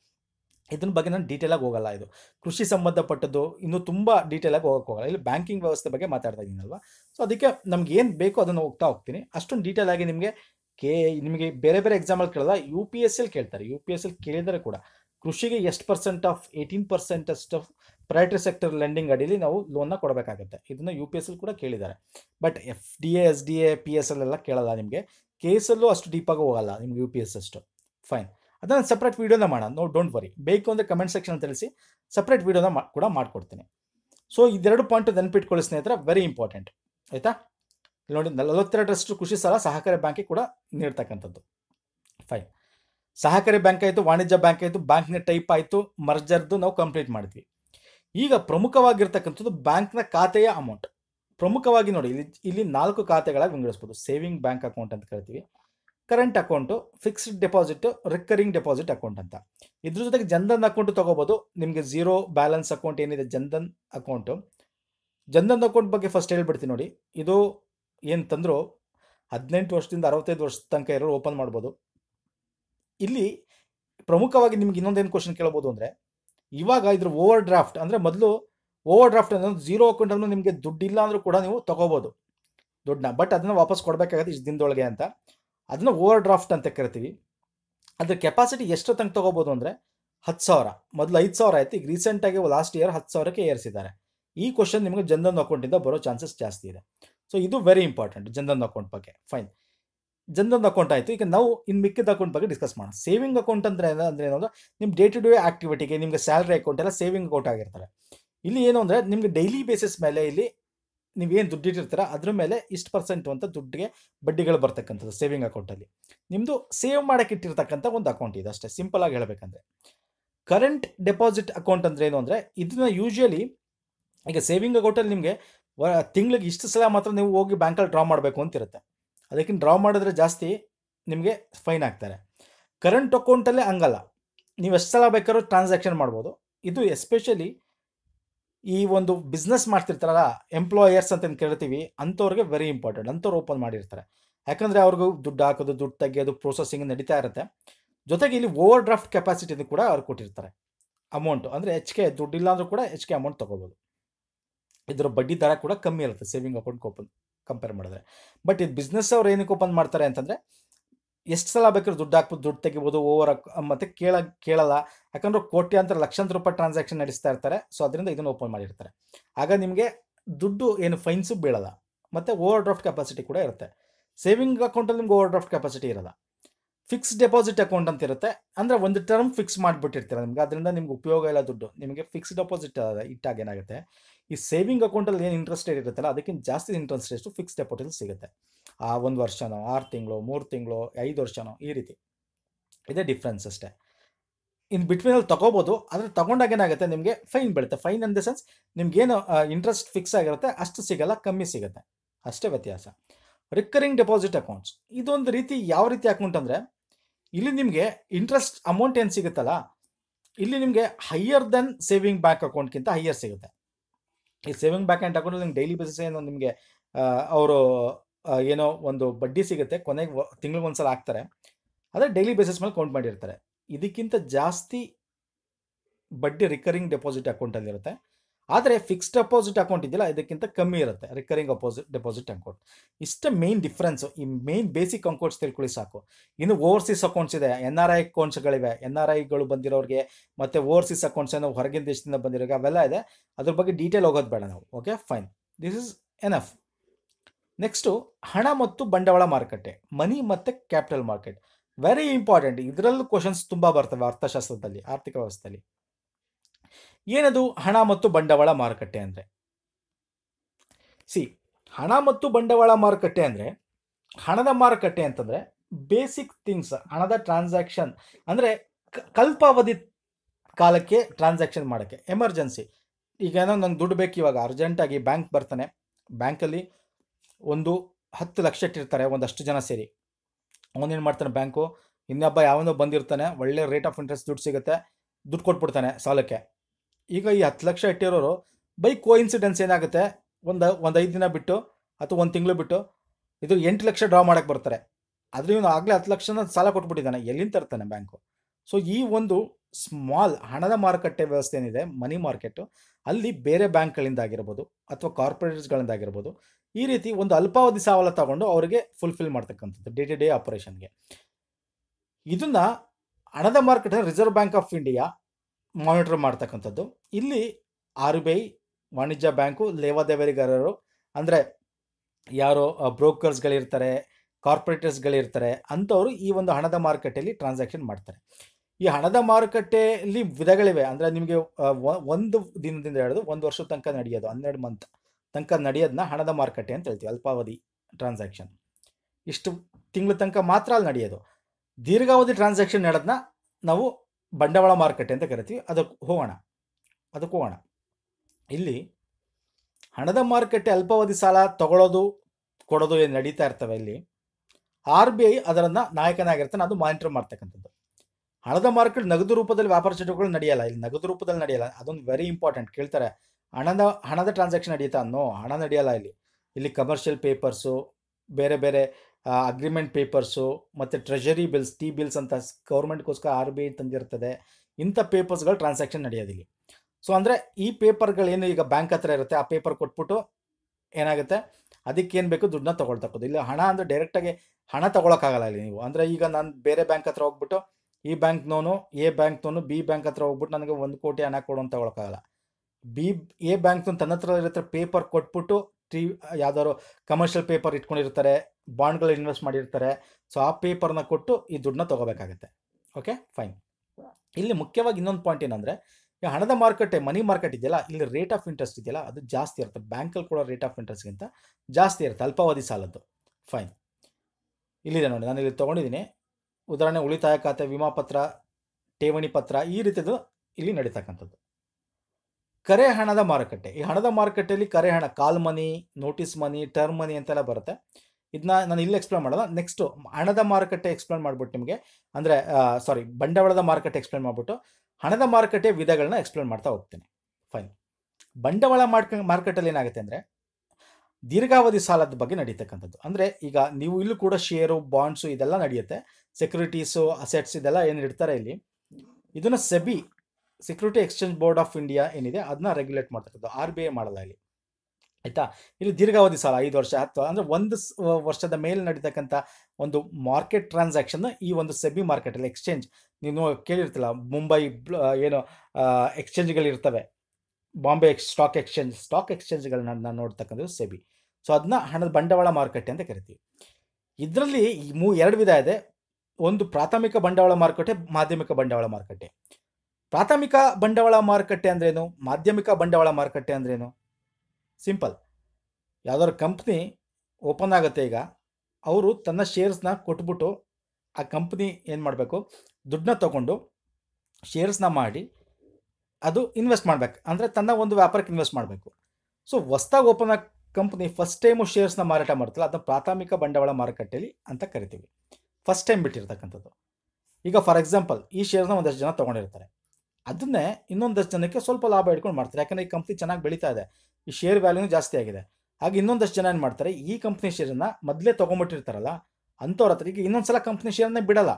ಇದ್ರ ಬಗ್ಗೆ ನಾನು ಡೀಟೇಲಾಗಿ ಹೋಗಲ್ಲ ಇದು ಕೃಷಿ ಸಂಬಂಧಪಟ್ಟದ್ದು ಇನ್ನೂ ತುಂಬ ಡೀಟೇಲಾಗಿ ಹೋಗಕ್ಕೆ ಹೋಗಲ್ಲ ಇಲ್ಲಿ ಬ್ಯಾಂಕಿಂಗ್ ವ್ಯವಸ್ಥೆ ಬಗ್ಗೆ ಮಾತಾಡ್ತಾ ಅಲ್ವಾ ಸೊ ಅದಕ್ಕೆ ನಮ್ಗೆ ಏನು ಬೇಕೋ ಅದನ್ನು ಹೋಗ್ತಾ ಹೋಗ್ತೀನಿ ಅಷ್ಟೊಂದು ಡೀಟೇಲ್ ಆಗಿ ನಿಮಗೆ ಕೆ ನಿಮಗೆ ಬೇರೆ ಬೇರೆ ಎಕ್ಸಾಮಲ್ ಕೇಳಲ್ಲ ಯು ಪಿ ಎಸ್ ಎಲ್ ಕೇಳ್ತಾರೆ ಯು ಪಿ ಎಸ್ ಎಲ್ ಕೇಳಿದರೆ ಕೂಡ ಕೃಷಿಗೆ ಎಷ್ಟು ಪರ್ಸೆಂಟ್ ಆಫ್ ಏಯ್ಟೀನ್ ಪರ್ಸೆಂಟ್ ಅಷ್ಟು ಪ್ರೈವೇಟ್ ಸೆಕ್ಟರ್ ಲೆಂಡಿಂಗ್ ಅಡಿಯಲ್ಲಿ ನಾವು ಲೋನ್ನ ಕೊಡಬೇಕಾಗುತ್ತೆ ಇದನ್ನು ಯು ಪಿ ಎಸ್ ಎಲ್ ಕೂಡ ಕೇಳಿದ್ದಾರೆ but F D A S D A P S ಎಲ್ಲ ಕೇಳಲ್ಲ ನಿಮಗೆ ಕೇಸಲ್ಲೂ ಅಷ್ಟು ಡೀಪಾಗಿ ಹೋಗಲ್ಲ ನಿಮ್ಗೆ ಯು ಪಿ ಎಸ್ ಅಷ್ಟು ಫೈನ್ ಅದನ್ನು ಸಪ್ರೇಟ್ ವೀಡಿಯೋನ ಮಾಡೋಣ ನೋ ಡೋಂಟ್ ವರಿ ಬೇಕು ಅಂದರೆ ಕಮೆಂಟ್ ಸೆಕ್ಷನ್ ತಿಳಿಸಿ ಸಪ್ರೇಟ್ ವೀಡಿಯೋನ ಕೂಡ ಮಾಡಿಕೊಡ್ತೀನಿ ಸೊ ಇದೆರಡು ಪಾಯಿಂಟ್ ನೆನಪಿಟ್ಕೊಳ್ಳಿ ಸ್ನೇಹಿತರೆ ವೆರಿ ಇಂಪಾರ್ಟೆಂಟ್ ಆಯಿತಾ ನೋಡಿ ನಲವತ್ತೆರಡರಷ್ಟು ಕೃಷಿ ಸಾಲ ಸಹಕಾರಿ ಬ್ಯಾಂಕಿಗೆ ಕೂಡ ನೀಡ್ತಕ್ಕಂಥದ್ದು ಫೈನ್ ಸಹಕಾರಿ ಬ್ಯಾಂಕ್ ಆಯಿತು ವಾಣಿಜ್ಯ ಬ್ಯಾಂಕ್ ಆಯಿತು ಬ್ಯಾಂಕ್ನ ಟೈಪ್ ಆಯಿತು ಮರ್ಜರ್ದು ನಾವು ಕಂಪ್ಲೀಟ್ ಮಾಡ್ತೀವಿ ಈಗ ಪ್ರಮುಖವಾಗಿರ್ತಕ್ಕಂಥದ್ದು ಬ್ಯಾಂಕ್ನ ಖಾತೆಯ ಅಮೌಂಟ್ ಪ್ರಮುಖವಾಗಿ ನೋಡಿ ಇಲ್ಲಿ ಇಲ್ಲಿ ನಾಲ್ಕು ಖಾತೆಗಳಾಗಿ ವಿಂಗಡಿಸ್ಬೋದು ಸೇವಿಂಗ್ ಬ್ಯಾಂಕ್ ಅಕೌಂಟ್ ಅಂತ ಕರಿತೀವಿ current account fixed deposit recurring deposit account ಅಂತ ಇದ್ರ ಜೊತೆಗೆ ಜನ್ಧನ್ ಅಕೌಂಟ್ ತಗೋಬಹುದು ನಿಮಗೆ ಝೀರೋ ಬ್ಯಾಲೆನ್ಸ್ ಅಕೌಂಟ್ ಏನಿದೆ ಜನ್ಧನ್ ಅಕೌಂಟು ಜನ್ಧನ್ ಅಕೌಂಟ್ ಬಗ್ಗೆ ಫಸ್ಟ್ ಹೇಳ್ಬಿಡ್ತೀನಿ ನೋಡಿ ಇದು ಏನು ತಂದರೂ ಹದಿನೆಂಟು ವರ್ಷದಿಂದ ಅರವತ್ತೈದು ವರ್ಷದ ತನಕ ಇರೋರು ಓಪನ್ ಮಾಡ್ಬೋದು ಇಲ್ಲಿ ಪ್ರಮುಖವಾಗಿ ನಿಮ್ಗೆ ಇನ್ನೊಂದೇನು ಕ್ವಶನ್ ಕೇಳ್ಬೋದು ಅಂದರೆ ಇವಾಗ ಇದ್ರ ಓವರ್ ಡ್ರಾಫ್ಟ್ ಅಂದರೆ ಮೊದಲು ಓವರ್ ಡ್ರಾಫ್ಟ್ ಜೀರೋ ಝೀರೋ ಅಂದ್ರೆ ನಿಮಗೆ ದುಡ್ಡಿಲ್ಲ ಅಂದರೂ ಕೂಡ ನೀವು ತಗೋಬೋದು ದುಡ್ಡನ್ನ ಬಟ್ ಅದನ್ನ ವಾಪಸ್ ಕೊಡಬೇಕಾಗತ್ತೆ ಇಷ್ಟು ದಿನದೊಳಗೆ ಅಂತ ಅದನ್ನ ಓವರ್ ಡ್ರಾಫ್ಟ್ ಅಂತ ಕರಿತೀವಿ ಅದ್ರ ಕೆಪಾಸಿಟಿ ಎಷ್ಟು ತನಕ ತೊಗೋಬೋದು ಅಂದರೆ ಹತ್ತು ಸಾವಿರ ಮೊದಲು ಐದು ಸಾವಿರ ಆಯ್ತು ಈಗ ರೀಸೆಂಟಾಗಿ ಲಾಸ್ಟ್ ಇಯರ್ ಹತ್ತು ಸಾವಿರಕ್ಕೆ ಏರಿಸಿದ್ದಾರೆ ಈ ಕ್ವಶನ್ ನಿಮಗೆ ಜನರಲ್ ಅಕೌಂಟಿಂದ ಬರೋ ಚಾನ್ಸಸ್ ಜಾಸ್ತಿ ಇದೆ ಸೊ ಇದು ವೆರಿ ಇಂಪಾರ್ಟೆಂಟ್ ಜನ್ಧನ್ ಅಕೌಂಟ್ ಬಗ್ಗೆ ಫೈನ್ ಜನ್ರನ್ ಅಕೌಂಟ್ ಆಯಿತು ಈಗ ನಾವು ಇನ್ನು ಮಿಕ್ಕಿದ ಅಕೌಂಟ್ ಬಗ್ಗೆ ಡಿಸ್ಕಸ್ ಮಾಡೋಣ ಸೇವಿಂಗ್ ಅಕೌಂಟ್ ಅಂದರೆ ಅಂದರೆ ಏನಂದ್ರೆ ನಿಮ್ಮ ಡೇ ಟು ಡೇ ಆಕ್ಟಿವಿಟಿಗೆ ನಿಮಗೆ ಸ್ಯಾಲ್ರಿ ಅಕೌಂಟ್ ಎಲ್ಲ ಸೇವಿಂಗ್ ಅಕೌಂಟ್ ಆಗಿರ್ತಾರೆ ಇಲ್ಲಿ ಏನು ಅಂದರೆ ನಿಮಗೆ ಡೈಲಿ ಬೇಸಿಸ್ ಮೇಲೆ ಇಲ್ಲಿ ನೀವೇನು ಇಟ್ಟಿರ್ತೀರ ಅದ್ರ ಮೇಲೆ ಇಷ್ಟು ಪರ್ಸೆಂಟ್ ಅಂತ ದುಡ್ಡಿಗೆ ಬಡ್ಡಿಗಳು ಬರ್ತಕ್ಕಂಥದ್ದು ಸೇವಿಂಗ್ ಅಕೌಂಟಲ್ಲಿ ನಿಮ್ಮದು ಸೇವ್ ಮಾಡೋಕ್ಕೆ ಇಟ್ಟಿರ್ತಕ್ಕಂಥ ಒಂದು ಅಕೌಂಟ್ ಇದೆ ಅಷ್ಟೇ ಸಿಂಪಲ್ ಆಗಿ ಹೇಳಬೇಕಂದ್ರೆ ಕರೆಂಟ್ ಡೆಪಾಸಿಟ್ ಅಕೌಂಟ್ ಅಂದರೆ ಏನು ಅಂದರೆ ಇದನ್ನ ಯೂಶಲಿ ಈಗ ಸೇವಿಂಗ್ ಅಕೌಂಟಲ್ಲಿ ನಿಮಗೆ ತಿಂಗಳಿಗೆ ಇಷ್ಟು ಸಲ ಮಾತ್ರ ನೀವು ಹೋಗಿ ಬ್ಯಾಂಕಲ್ಲಿ ಡ್ರಾ ಮಾಡಬೇಕು ಅಂತಿರುತ್ತೆ ಅದಕ್ಕಿಂತ ಡ್ರಾ ಮಾಡಿದ್ರೆ ಜಾಸ್ತಿ ನಿಮಗೆ ಫೈನ್ ಆಗ್ತಾರೆ ಕರೆಂಟ್ ಅಕೌಂಟಲ್ಲೇ ಹಂಗಲ್ಲ ನೀವು ಎಷ್ಟು ಸಲ ಬೇಕಾದ್ರೂ ಟ್ರಾನ್ಸಾಕ್ಷನ್ ಮಾಡ್ಬೋದು ಇದು ಎಸ್ಪೆಷಲಿ ಈ ಒಂದು ಬಿಸ್ನೆಸ್ ಮಾಡ್ತಿರ್ತಾರಲ್ಲ ಎಂಪ್ಲಾಯರ್ಸ್ ಅಂತ ಕೇಳ್ತೀವಿ ಅಂಥವ್ರಿಗೆ ವೆರಿ ಇಂಪಾರ್ಟೆಂಟ್ ಅಂಥವ್ರು ಓಪನ್ ಮಾಡಿರ್ತಾರೆ ಯಾಕಂದರೆ ಅವ್ರಿಗೂ ದುಡ್ಡು ಹಾಕೋದು ದುಡ್ಡು ತೆಗೆಯೋದು ಪ್ರೊಸೆಸಿಂಗ್ ನಡೀತಾ ಇರುತ್ತೆ ಜೊತೆಗೆ ಇಲ್ಲಿ ಓವರ್ ಡ್ರಾಫ್ಟ್ ಕೆಪಾಸಿಟಿನೂ ಕೂಡ ಅವ್ರು ಕೊಟ್ಟಿರ್ತಾರೆ ಅಮೌಂಟ್ ಅಂದರೆ ಹೆಚ್ ಕೆ ದುಡ್ಡಿಲ್ಲ ಅಂದರೂ ಕೂಡ ಹೆಚ್ ಕೆ ಅಮೌಂಟ್ ತೊಗೋಬೋದು ಇದರ ಬಡ್ಡಿ ದರ ಕೂಡ ಕಮ್ಮಿ ಇರುತ್ತೆ ಸೇವಿಂಗ್ ಅಕೌಂಟ್ಗೆ ಓಪನ್ ಕಂಪೇರ್ ಮಾಡಿದ್ರೆ ಬಟ್ ಇದು ಬಿಸ್ನೆಸ್ ಅವ್ರು ಏನಕ್ಕೆ ಓಪನ್ ಮಾಡ್ತಾರೆ ಅಂತಂದರೆ ಎಷ್ಟು ಸಲ ಬೇಕಾದ್ರೂ ದುಡ್ಡು ಹಾಕ್ಬೋದು ದುಡ್ಡು ತೆಗಿಬೋದು ಓವರ್ ಮತ್ತೆ ಕೇಳ ಕೇಳಲ್ಲ ಯಾಕಂದ್ರೆ ಅಂತ ಲಕ್ಷಾಂತರ ರೂಪಾಯಿ ಟ್ರಾನ್ಸಾಕ್ಷನ್ ನಡೆಸ್ತಾ ಇರ್ತಾರೆ ಸೊ ಅದರಿಂದ ಇದನ್ನು ಓಪನ್ ಮಾಡಿರ್ತಾರೆ ಆಗ ನಿಮಗೆ ದುಡ್ಡು ಏನು ಫೈನ್ಸು ಬೀಳಲ್ಲ ಮತ್ತು ಓವರ್ ಡ್ರಾಫ್ಟ್ ಕೆಪಾಸಿಟಿ ಕೂಡ ಇರುತ್ತೆ ಸೇವಿಂಗ್ ಅಕೌಂಟಲ್ಲಿ ನಿಮ್ಗೆ ಓವರ್ ಡ್ರಾಫ್ಟ್ ಕೆಪಾಸಿಟಿ ಇರಲ್ಲ ಫಿಕ್ಸ್ ಡೆಪಾಸಿಟ್ ಅಕೌಂಟ್ ಅಂತ ಇರುತ್ತೆ ಅಂದರೆ ಒಂದು ಟರ್ಮ್ ಫಿಕ್ಸ್ ಮಾಡಿಬಿಟ್ಟಿರ್ತೀರ ನಿಮ್ಗೆ ಅದರಿಂದ ನಿಮ್ಗೆ ಉಪಯೋಗ ಇಲ್ಲ ದುಡ್ಡು ನಿಮಗೆ ಫಿಕ್ಸ್ ಡೆಪಾಸಿಟ್ ಇಟ್ಟಾಗ ಏನಾಗುತ್ತೆ ಈ ಸೇವಿಂಗ್ ಅಕೌಂಟಲ್ಲಿ ಏನು ಇಂಟ್ರೆಸ್ಟ್ ರೇಟ್ ಇರುತ್ತಲ್ಲ ಅದಕ್ಕಿಂತ ಜಾಸ್ತಿ ಇಂಟ್ರೆಸ್ಟ್ ರೇಟು ಫಿಕ್ಸ್ ಡೆಪಾಸಿಟಲ್ಲಿ ಸಿಗುತ್ತೆ ಆ ಒಂದು ವರ್ಷನೋ ಆರು ತಿಂಗಳು ಮೂರು ತಿಂಗಳು ಐದು ವರ್ಷನೋ ಈ ರೀತಿ ಇದೇ ಡಿಫ್ರೆನ್ಸ್ ಅಷ್ಟೇ ಇನ್ ಬಿಟ್ವೀನಲ್ಲಿ ತೊಗೋಬೋದು ಆದರೆ ತೊಗೊಂಡಾಗ ಏನಾಗುತ್ತೆ ನಿಮಗೆ ಫೈನ್ ಬೀಳುತ್ತೆ ಫೈನ್ ಇನ್ ದ ಸೆನ್ಸ್ ನಿಮಗೇನು ಇಂಟ್ರೆಸ್ಟ್ ಫಿಕ್ಸ್ ಆಗಿರುತ್ತೆ ಅಷ್ಟು ಸಿಗಲ್ಲ ಕಮ್ಮಿ ಸಿಗುತ್ತೆ ಅಷ್ಟೇ ವ್ಯತ್ಯಾಸ ರಿಕರಿಂಗ್ ಡೆಪಾಸಿಟ್ ಅಕೌಂಟ್ಸ್ ಇದೊಂದು ರೀತಿ ಯಾವ ರೀತಿ ಅಕೌಂಟ್ ಅಂದರೆ ಇಲ್ಲಿ ನಿಮಗೆ ಇಂಟ್ರೆಸ್ಟ್ ಅಮೌಂಟ್ ಏನು ಸಿಗುತ್ತಲ್ಲ ಇಲ್ಲಿ ನಿಮಗೆ ಹೈಯರ್ ದೆನ್ ಸೇವಿಂಗ್ ಬ್ಯಾಂಕ್ ಅಕೌಂಟ್ಗಿಂತ ಹೈಯರ್ ಸಿಗುತ್ತೆ ಈ ಸೇವಿಂಗ್ ಬ್ಯಾಂಕ್ ಆ್ಯಂಡ್ ಅಕೌಂಟಲ್ಲಿ ನಿಮ್ಗೆ ಡೈಲಿ ಬೇಸಿಸ್ ಏನೋ ನಿಮಗೆ ಅವರು ಏನೋ ಒಂದು ಬಡ್ಡಿ ಸಿಗುತ್ತೆ ಕೊನೆಗೆ ತಿಂಗ್ಳಿಗೆ ಸಲ ಹಾಕ್ತಾರೆ ಆದರೆ ಡೈಲಿ ಬೇಸಿಸ್ ಮೇಲೆ ಕೌಂಟ್ ಮಾಡಿರ್ತಾರೆ ಇದಕ್ಕಿಂತ ಜಾಸ್ತಿ ಬಡ್ಡಿ ರಿಕರಿಂಗ್ ಡೆಪಾಸಿಟ್ ಅಕೌಂಟಲ್ಲಿರುತ್ತೆ ಆದರೆ ಫಿಕ್ಸ್ಡ್ ಡೆಪಾಸಿಟ್ ಅಕೌಂಟ್ ಇದೆಯಲ್ಲ ಇದಕ್ಕಿಂತ ಕಮ್ಮಿ ಇರುತ್ತೆ ರಿಕರಿಂಗ್ ಅಪೋಸಿಟ್ ಡೆಪಾಸಿಟ್ ಅಕೌಂಟ್ ಇಷ್ಟೇ ಮೇನ್ ಡಿಫ್ರೆನ್ಸ್ ಈ ಮೇನ್ ಬೇಸಿಕ್ ಅಕೌಂಟ್ಸ್ ತಿಳ್ಕೊಳ್ಳಿ ಸಾಕು ಇನ್ನು ಓವರ್ಸೀಸ್ ಅಕೌಂಟ್ಸ್ ಇದೆ ಎನ್ ಆರ್ ಐ ಅಕೌಂಟ್ಸ್ಗಳಿವೆ ಎನ್ ಆರ್ ಐಗಳು ಬಂದಿರೋರಿಗೆ ಮತ್ತು ಓವರ್ಸೀಸ್ ಅಕೌಂಟ್ಸ್ ಏನೋ ಹೊರಗಿನ ದೇಶದಿಂದ ಬಂದಿರೋ ಅವೆಲ್ಲ ಇದೆ ಅದ್ರ ಬಗ್ಗೆ ಡೀಟೇಲ್ ಹೋಗೋದು ಬೇಡ ನಾವು okay fine this is enough next ಹಣ ಮತ್ತು ಬಂಡವಾಳ ಮಾರುಕಟ್ಟೆ ಮನಿ ಮತ್ತು ಕ್ಯಾಪಿಟಲ್ ಮಾರ್ಕೆಟ್ ವೆರಿ ಇಂಪಾರ್ಟೆಂಟ್ ಇದರಲ್ಲೂ ಕ್ವಶನ್ಸ್ ತುಂಬ ಬರ್ತವೆ ಅರ್ಥಶಾಸ್ತ್ರದಲ್ಲಿ ಆರ್ಥಿಕ ವ್ಯವಸ್ಥೆಯಲ್ಲಿ ಏನದು ಹಣ ಮತ್ತು ಬಂಡವಾಳ ಮಾರುಕಟ್ಟೆ ಅಂದರೆ ಸಿ ಹಣ ಮತ್ತು ಬಂಡವಾಳ ಮಾರುಕಟ್ಟೆ ಅಂದರೆ ಹಣದ ಮಾರುಕಟ್ಟೆ ಅಂತಂದರೆ ಬೇಸಿಕ್ ಥಿಂಗ್ಸ್ ಹಣದ ಟ್ರಾನ್ಸಾಕ್ಷನ್ ಅಂದರೆ ಕಲ್ಪಾವಧಿ ಕಾಲಕ್ಕೆ ಟ್ರಾನ್ಸಾಕ್ಷನ್ ಮಾಡೋಕ್ಕೆ ಎಮರ್ಜೆನ್ಸಿ ಈಗ ಏನೋ ನಂಗೆ ದುಡ್ಡು ಬೇಕು ಇವಾಗ ಅರ್ಜೆಂಟಾಗಿ ಬ್ಯಾಂಕ್ ಬರ್ತಾನೆ ಬ್ಯಾಂಕಲ್ಲಿ ಒಂದು ಹತ್ತು ಲಕ್ಷ ಇಟ್ಟಿರ್ತಾರೆ ಒಂದಷ್ಟು ಜನ ಸೇರಿ ಅವನೇನು ಮಾಡ್ತಾನೆ ಬ್ಯಾಂಕು ಇನ್ನೊಬ್ಬ ಯಾವನೋ ಬಂದಿರ್ತಾನೆ ಒಳ್ಳೆ ರೇಟ್ ಆಫ್ ಇಂಟ್ರೆಸ್ಟ್ ದುಡ್ಡು ಸಿಗುತ್ತೆ ದುಡ್ಡು ಕೊಟ್ಬಿಡ್ತಾನೆ ಸಾಲಕ್ಕೆ ಈಗ ಈ ಹತ್ತು ಲಕ್ಷ ಇಟ್ಟಿರೋರು ಬೈ ಕೋ ಇನ್ಸಿಡೆನ್ಸ್ ಏನಾಗುತ್ತೆ ಒಂದು ಒಂದು ಐದು ದಿನ ಬಿಟ್ಟು ಅಥವಾ ಒಂದು ತಿಂಗಳು ಬಿಟ್ಟು ಇದು ಎಂಟು ಲಕ್ಷ ಡ್ರಾ ಮಾಡೋಕ್ಕೆ ಬರ್ತಾರೆ ಆದರೆ ಇವನು ಆಗಲೇ ಹತ್ತು ಲಕ್ಷನ ಸಾಲ ಕೊಟ್ಬಿಟ್ಟಿದ್ದಾನೆ ಎಲ್ಲಿಂದ ತರ್ತಾನೆ ಬ್ಯಾಂಕು ಸೊ ಈ ಒಂದು ಸ್ಮಾಲ್ ಹಣದ ಮಾರುಕಟ್ಟೆ ವ್ಯವಸ್ಥೆ ಏನಿದೆ ಮನಿ ಮಾರ್ಕೆಟು ಅಲ್ಲಿ ಬೇರೆ ಬ್ಯಾಂಕ್ಗಳಿಂದ ಆಗಿರ್ಬೋದು ಅಥವಾ ಕಾರ್ಪೊರೇಟ್ಸ್ಗಳಿಂದ ಆಗಿರ್ಬೋದು ಈ ರೀತಿ ಒಂದು ಅಲ್ಪಾವಧಿ ಸಾಲ ತಗೊಂಡು ಅವರಿಗೆ ಫುಲ್ಫಿಲ್ ಮಾಡ್ತಕ್ಕಂಥದ್ದು ಡೇ ಟು ಡೇ ಆಪರೇಷನ್ಗೆ ಇದನ್ನು ಹಣದ ಮಾರುಕಟ್ಟೆ Reserve Bank of India monitor ಮಾಡ್ತಕ್ಕಂಥದ್ದು ಇಲ್ಲಿ ಆರ್ ಬಿ ಐ ವಾಣಿಜ್ಯ ಬ್ಯಾಂಕು ಲೇವಾದೇವರಿಗಾರರು ಅಂದರೆ ಯಾರೋ ಬ್ರೋಕರ್ಸ್ಗಳಿರ್ತಾರೆ ಕಾರ್ಪೊರೇಟರ್ಸ್ಗಳಿರ್ತಾರೆ ಅಂಥವರು ಈ ಒಂದು ಹಣದ ಮಾರುಕಟ್ಟೆಯಲ್ಲಿ ಟ್ರಾನ್ಸಾಕ್ಷನ್ ಮಾಡ್ತಾರೆ ಈ ಹಣದ ಮಾರುಕಟ್ಟೆಯಲ್ಲಿ ವಿಧಗಳಿವೆ ಅಂದರೆ ನಿಮಗೆ ಒಂದು ದಿನದಿಂದ ಹೇಳೋದು ಒಂದು ವರ್ಷದ ತನಕ ನಡೆಯೋದು ಹನ್ನೆರಡು ಮಂತ್ ತನಕ ನಡೆಯೋದನ್ನ ಹಣದ ಮಾರುಕಟ್ಟೆ ಅಂತ ಹೇಳ್ತೀವಿ ಅಲ್ಪಾವಧಿ ಟ್ರಾನ್ಸಾಕ್ಷನ್ ಇಷ್ಟು ತಿಂಗಳ ತನಕ ಮಾತ್ರ ಅಲ್ಲಿ ನಡೆಯೋದು ದೀರ್ಘಾವಧಿ ಟ್ರಾನ್ಸಾಕ್ಷನ್ ನಡೋದನ್ನ ನಾವು ಬಂಡವಾಳ ಮಾರುಕಟ್ಟೆ ಅಂತ ಕರಿತೀವಿ ಅದಕ್ಕೆ ಹೋಗೋಣ ಅದಕ್ಕೆ ಹೋಗೋಣ ಇಲ್ಲಿ ಹಣದ ಮಾರುಕಟ್ಟೆ ಅಲ್ಪಾವಧಿ ಸಾಲ ತಗೊಳ್ಳೋದು ಕೊಡೋದು ಏನು ನಡೀತಾ ಇರ್ತವೆ ಇಲ್ಲಿ ಆರ್ ಬಿ ಐ ಅದರನ್ನು ನಾಯಕನಾಗಿರ್ತಾನೆ ಅದು ಮಾನಿಟರ್ ಮಾಡ್ತಕ್ಕಂಥದ್ದು ಹಣದ ಮಾರುಕಟ್ಟೆ ನಗದು ರೂಪದಲ್ಲಿ ವ್ಯಾಪಾರ ಚಟುವಟಿಕೆಗಳು ನಡೆಯಲ್ಲ ಇಲ್ಲಿ ನಗದು ರೂಪದಲ್ಲಿ ನಡೆಯಲ್ಲ ಅದೊಂದು ವೆರಿ ಇಂಪಾರ್ಟೆಂಟ್ ಕೇಳ್ತಾರೆ ಹಣದ ಹಣದ ಟ್ರಾನ್ಸಾಕ್ಷನ್ ನಡೀತಾ ಅನ್ನೋ ಹಣ ನಡೆಯಲ್ಲ ಇಲ್ಲಿ ಇಲ್ಲಿ ಕಮರ್ಷಿಯಲ್ ಪೇಪರ್ಸು ಬೇರೆ ಬೇರೆ ಅಗ್ರಿಮೆಂಟ್ ಪೇಪರ್ಸು ಮತ್ತು ಟ್ರೆಜರಿ ಬಿಲ್ಸ್ ಟಿ ಬಿಲ್ಸ್ ಅಂತ ಗೌರ್ಮೆಂಟ್ಗೋಸ್ಕರ ಆರ್ ಬಿ ಐ ತಂದಿರ್ತದೆ ಇಂಥ ಪೇಪರ್ಸ್ಗಳು ಟ್ರಾನ್ಸಾಕ್ಷನ್ ನಡೆಯೋದಿಲ್ಲ ಸೊ ಅಂದರೆ ಈ ಪೇಪರ್ಗಳೇನು ಈಗ ಬ್ಯಾಂಕ್ ಹತ್ರ ಇರುತ್ತೆ ಆ ಪೇಪರ್ ಕೊಟ್ಬಿಟ್ಟು ಏನಾಗುತ್ತೆ ಅದಕ್ಕೇನು ಬೇಕು ದುಡ್ಡನ್ನ ತೊಗೊಳ್ತಕ್ಕದ್ದು ಇಲ್ಲ ಹಣ ಅಂದರೆ ಡೈರೆಕ್ಟಾಗಿ ಹಣ ತೊಗೊಳಕ್ಕಾಗಲ್ಲ ಇಲ್ಲಿ ನೀವು ಅಂದರೆ ಈಗ ನಾನು ಬೇರೆ ಬ್ಯಾಂಕ್ ಹತ್ರ ಹೋಗ್ಬಿಟ್ಟು ಈ ಬ್ಯಾಂಕ್ನೋನು ಎ ಬ್ಯಾಂಕ್ನೋನು ಬಿ ಬ್ಯಾಂಕ್ ಹತ್ರ ಹೋಗ್ಬಿಟ್ಟು ನನಗೆ ಒಂದು ಕೋಟಿ ಹಣ ಕೊಡು ಅಂತ ತೊಗೊಳಕ್ಕಾಗಲ್ಲ ಬಿ ಎ ಬ್ಯಾಂಕ್ನ ತನ್ನ ಹತ್ರ ಇರತ್ತೆ ಪೇಪರ್ ಕೊಟ್ಬಿಟ್ಟು ಟಿ ಯಾವ್ದಾದ್ರು ಕಮರ್ಷಿಯಲ್ ಪೇಪರ್ ಇಟ್ಕೊಂಡಿರ್ತಾರೆ ಬಾಂಡ್ಗಳು ಇನ್ವೆಸ್ಟ್ ಮಾಡಿರ್ತಾರೆ ಸೊ ಆ ಪೇಪರ್ನ ಕೊಟ್ಟು ಈ ದುಡ್ಡನ್ನ ತಗೋಬೇಕಾಗತ್ತೆ ಓಕೆ ಫೈನ್ ಇಲ್ಲಿ ಮುಖ್ಯವಾಗಿ ಇನ್ನೊಂದು ಪಾಯಿಂಟ್ ಏನಂದರೆ ಹಣದ ಮಾರುಕಟ್ಟೆ ಮನಿ ಮಾರ್ಕೆಟ್ ಇದೆಯಲ್ಲ ಇಲ್ಲಿ ರೇಟ್ ಆಫ್ ಇಂಟ್ರೆಸ್ಟ್ ಇದೆಯಲ್ಲ ಅದು ಜಾಸ್ತಿ ಇರುತ್ತೆ ಬ್ಯಾಂಕಲ್ಲಿ ಕೂಡ ರೇಟ್ ಆಫ್ ಇಂಟ್ರೆಸ್ಟ್ಗಿಂತ ಜಾಸ್ತಿ ಇರುತ್ತೆ ಅಲ್ಪಾವಧಿ ಸಾಲದ್ದು ಫೈನ್ ಇಲ್ಲಿದೆ ನೋಡಿ ನಾನು ಇಲ್ಲಿ ತೊಗೊಂಡಿದ್ದೀನಿ ಉದಾಹರಣೆ ಉಳಿತಾಯ ಖಾತೆ ವಿಮಾ ಪತ್ರ ಠೇವಣಿ ಪತ್ರ ಈ ರೀತಿಯದು ಇಲ್ಲಿ ನಡೀತಕ್ಕಂಥದ್ದು ಕರೆ ಹಣದ ಮಾರುಕಟ್ಟೆ ಈ ಹಣದ ಮಾರುಕಟ್ಟೆಯಲ್ಲಿ ಕರೆ ಹಣ ಕಾಲ್ ಮನಿ ನೋಟಿಸ್ ಮನಿ ಟರ್ಮ್ ಮನಿ ಅಂತೆಲ್ಲ ಬರುತ್ತೆ ಇದನ್ನ ನಾನು ಇಲ್ಲಿ ಎಕ್ಸ್ಪ್ಲೇನ್ ಮಾಡೋಲ್ಲ ನೆಕ್ಸ್ಟ್ ಹಣದ ಮಾರುಕಟ್ಟೆ ಎಕ್ಸ್ಪ್ಲೇನ್ ಮಾಡ್ಬಿಟ್ಟು ನಿಮಗೆ ಅಂದರೆ ಸಾರಿ ಬಂಡವಾಳದ ಮಾರುಕಟ್ಟೆ ಎಕ್ಸ್ಪ್ಲೇನ್ ಮಾಡ್ಬಿಟ್ಟು ಹಣದ ಮಾರುಕಟ್ಟೆ ವಿಧಗಳನ್ನ ಎಕ್ಸ್ಪ್ಲೇನ್ ಮಾಡ್ತಾ ಹೋಗ್ತೀನಿ ಫೈನ್ ಬಂಡವಾಳ ಮಾರ್ಕ ಮಾರುಕಟ್ಟೆಯಲ್ಲಿ ಏನಾಗುತ್ತೆ ಅಂದರೆ ದೀರ್ಘಾವಧಿ ಸಾಲದ ಬಗ್ಗೆ ನಡೀತಕ್ಕಂಥದ್ದು ಅಂದರೆ ಈಗ ನೀವು ಇಲ್ಲೂ ಕೂಡ ಶೇರು ಬಾಂಡ್ಸು ಇದೆಲ್ಲ ನಡೆಯುತ್ತೆ ಸೆಕ್ಯೂರಿಟೀಸು ಅಸೆಟ್ಸ್ ಇದೆಲ್ಲ ಏನು ಇಡ್ತಾರೆ ಇಲ್ಲಿ ಇದನ್ನ SEBI security exchange board of India ಏನಿದೆ ಅದನ್ನ ರೆಗ್ಯುಲೇಟ್ ಮಾಡ್ತಕ್ಕಂಥದ್ದು ಆರ್ ಬಿ ಐ ಮಾಡಲ್ಲ ಇಲ್ಲಿ ಆಯಿತಾ ಇಲ್ಲಿ ದೀರ್ಘಾವಧಿ ಸಾಲ ಐದು ವರ್ಷ ಹತ್ತು ಅಂದರೆ ಒಂದು ವರ್ಷದ ಮೇಲೆ ನಡೀತಕ್ಕಂಥ ಒಂದು ಮಾರ್ಕೆಟ್ ಟ್ರಾನ್ಸಾಕ್ಷನ್ ಈ ಒಂದು ಸೆಬಿ ಮಾರ್ಕೆಟಲ್ಲಿ ಎಕ್ಸ್ಚೇಂಜ್ ನೀವು ಕೇಳಿರ್ತಿಲ್ಲ ಮುಂಬೈ ಏನು ಎಕ್ಸ್ಚೇಂಜ್ಗಳಿರ್ತವೆ ಬಾಂಬೆ ಸ್ಟಾಕ್ ಎಕ್ಸ್ಚೇಂಜ್ ಸ್ಟಾಕ್ ಎಕ್ಸ್ಚೇಂಜ್ಗಳನ್ನ ನಾನು ನೋಡ್ತಕ್ಕಂಥದ್ದು ಸೆಬಿ ಸೊ ಅದನ್ನ ಹಣದ ಬಂಡವಾಳ ಮಾರುಕಟ್ಟೆ ಅಂತ ಕರಿತೀವಿ ಇದರಲ್ಲಿ ಮೂ ಎರಡು ವಿಧ ಇದೆ ಒಂದು ಪ್ರಾಥಮಿಕ ಬಂಡವಾಳ ಮಾರುಕಟ್ಟೆ ಮಾಧ್ಯಮಿಕ ಬಂಡವಾಳ ಮಾರುಕಟ್ಟೆ ಪ್ರಾಥಮಿಕ ಬಂಡವಾಳ ಮಾರುಕಟ್ಟೆ ಅಂದ್ರೇನು ಮಾಧ್ಯಮಿಕ ಬಂಡವಾಳ ಮಾರುಕಟ್ಟೆ ಅಂದ್ರೇನು ಸಿಂಪಲ್ ಯಾವ್ದಾದ್ರು ಕಂಪ್ನಿ ಓಪನ್ ಆಗುತ್ತೆ ಈಗ ಅವರು ತನ್ನ ಶೇರ್ಸ್ನ ಕೊಟ್ಬಿಟ್ಟು ಆ ಕಂಪ್ನಿ ಏನು ಮಾಡಬೇಕು ದುಡ್ಡನ್ನ ತಗೊಂಡು ಶೇರ್ಸ್ನ ಮಾಡಿ ಅದು ಇನ್ವೆಸ್ಟ್ ಮಾಡಬೇಕು ಅಂದರೆ ತನ್ನ ಒಂದು ವ್ಯಾಪಾರಕ್ಕೆ ಇನ್ವೆಸ್ಟ್ ಮಾಡಬೇಕು ಸೊ ಹೊಸ್ದಾಗಿ ಓಪನ್ ಆಗಿ ಕಂಪ್ನಿ ಫಸ್ಟ್ ಟೈಮು ಶೇರ್ಸ್ನ ಮಾರಾಟ ಮಾಡ್ತಲ್ಲ ಅದನ್ನ ಪ್ರಾಥಮಿಕ ಬಂಡವಾಳ ಮಾರುಕಟ್ಟೆಯಲ್ಲಿ ಅಂತ ಕರಿತೀವಿ ಫಸ್ಟ್ ಟೈಮ್ ಬಿಟ್ಟಿರ್ತಕ್ಕಂಥದ್ದು ಈಗ ಫಾರ್ ಎಕ್ಸಾಂಪಲ್ ಈ ಶೇರ್ನ ಒಂದಷ್ಟು ಜನ ತೊಗೊಂಡಿರ್ತಾರೆ ಅದನ್ನೇ ಇನ್ನೊಂದಷ್ಟು ಜನಕ್ಕೆ ಸ್ವಲ್ಪ ಲಾಭ ಇಟ್ಕೊಂಡು ಮಾಡ್ತಾರೆ ಯಾಕಂದರೆ ಈ ಕಂಪ್ನಿ ಚೆನ್ನಾಗಿ ಬೆಳೀತಾ ಇದೆ ಈ ಶೇರ್ ವ್ಯಾಲ್ಯೂನೂ ಜಾಸ್ತಿ ಆಗಿದೆ ಹಾಗೆ ಇನ್ನೊಂದಷ್ಟು ಜನ ಏನು ಮಾಡ್ತಾರೆ ಈ ಕಂಪ್ನಿ ಶೇರನ್ನು ಮೊದಲೇ ತೊಗೊಂಬಿಟ್ಟಿರ್ತಾರಲ್ಲ ಅಂಥವ್ರ ಹತ್ರ ಈಗ ಇನ್ನೊಂದು ಸಲ ಕಂಪ್ನಿ ಶೇರನ್ನೇ ಬಿಡಲ್ಲ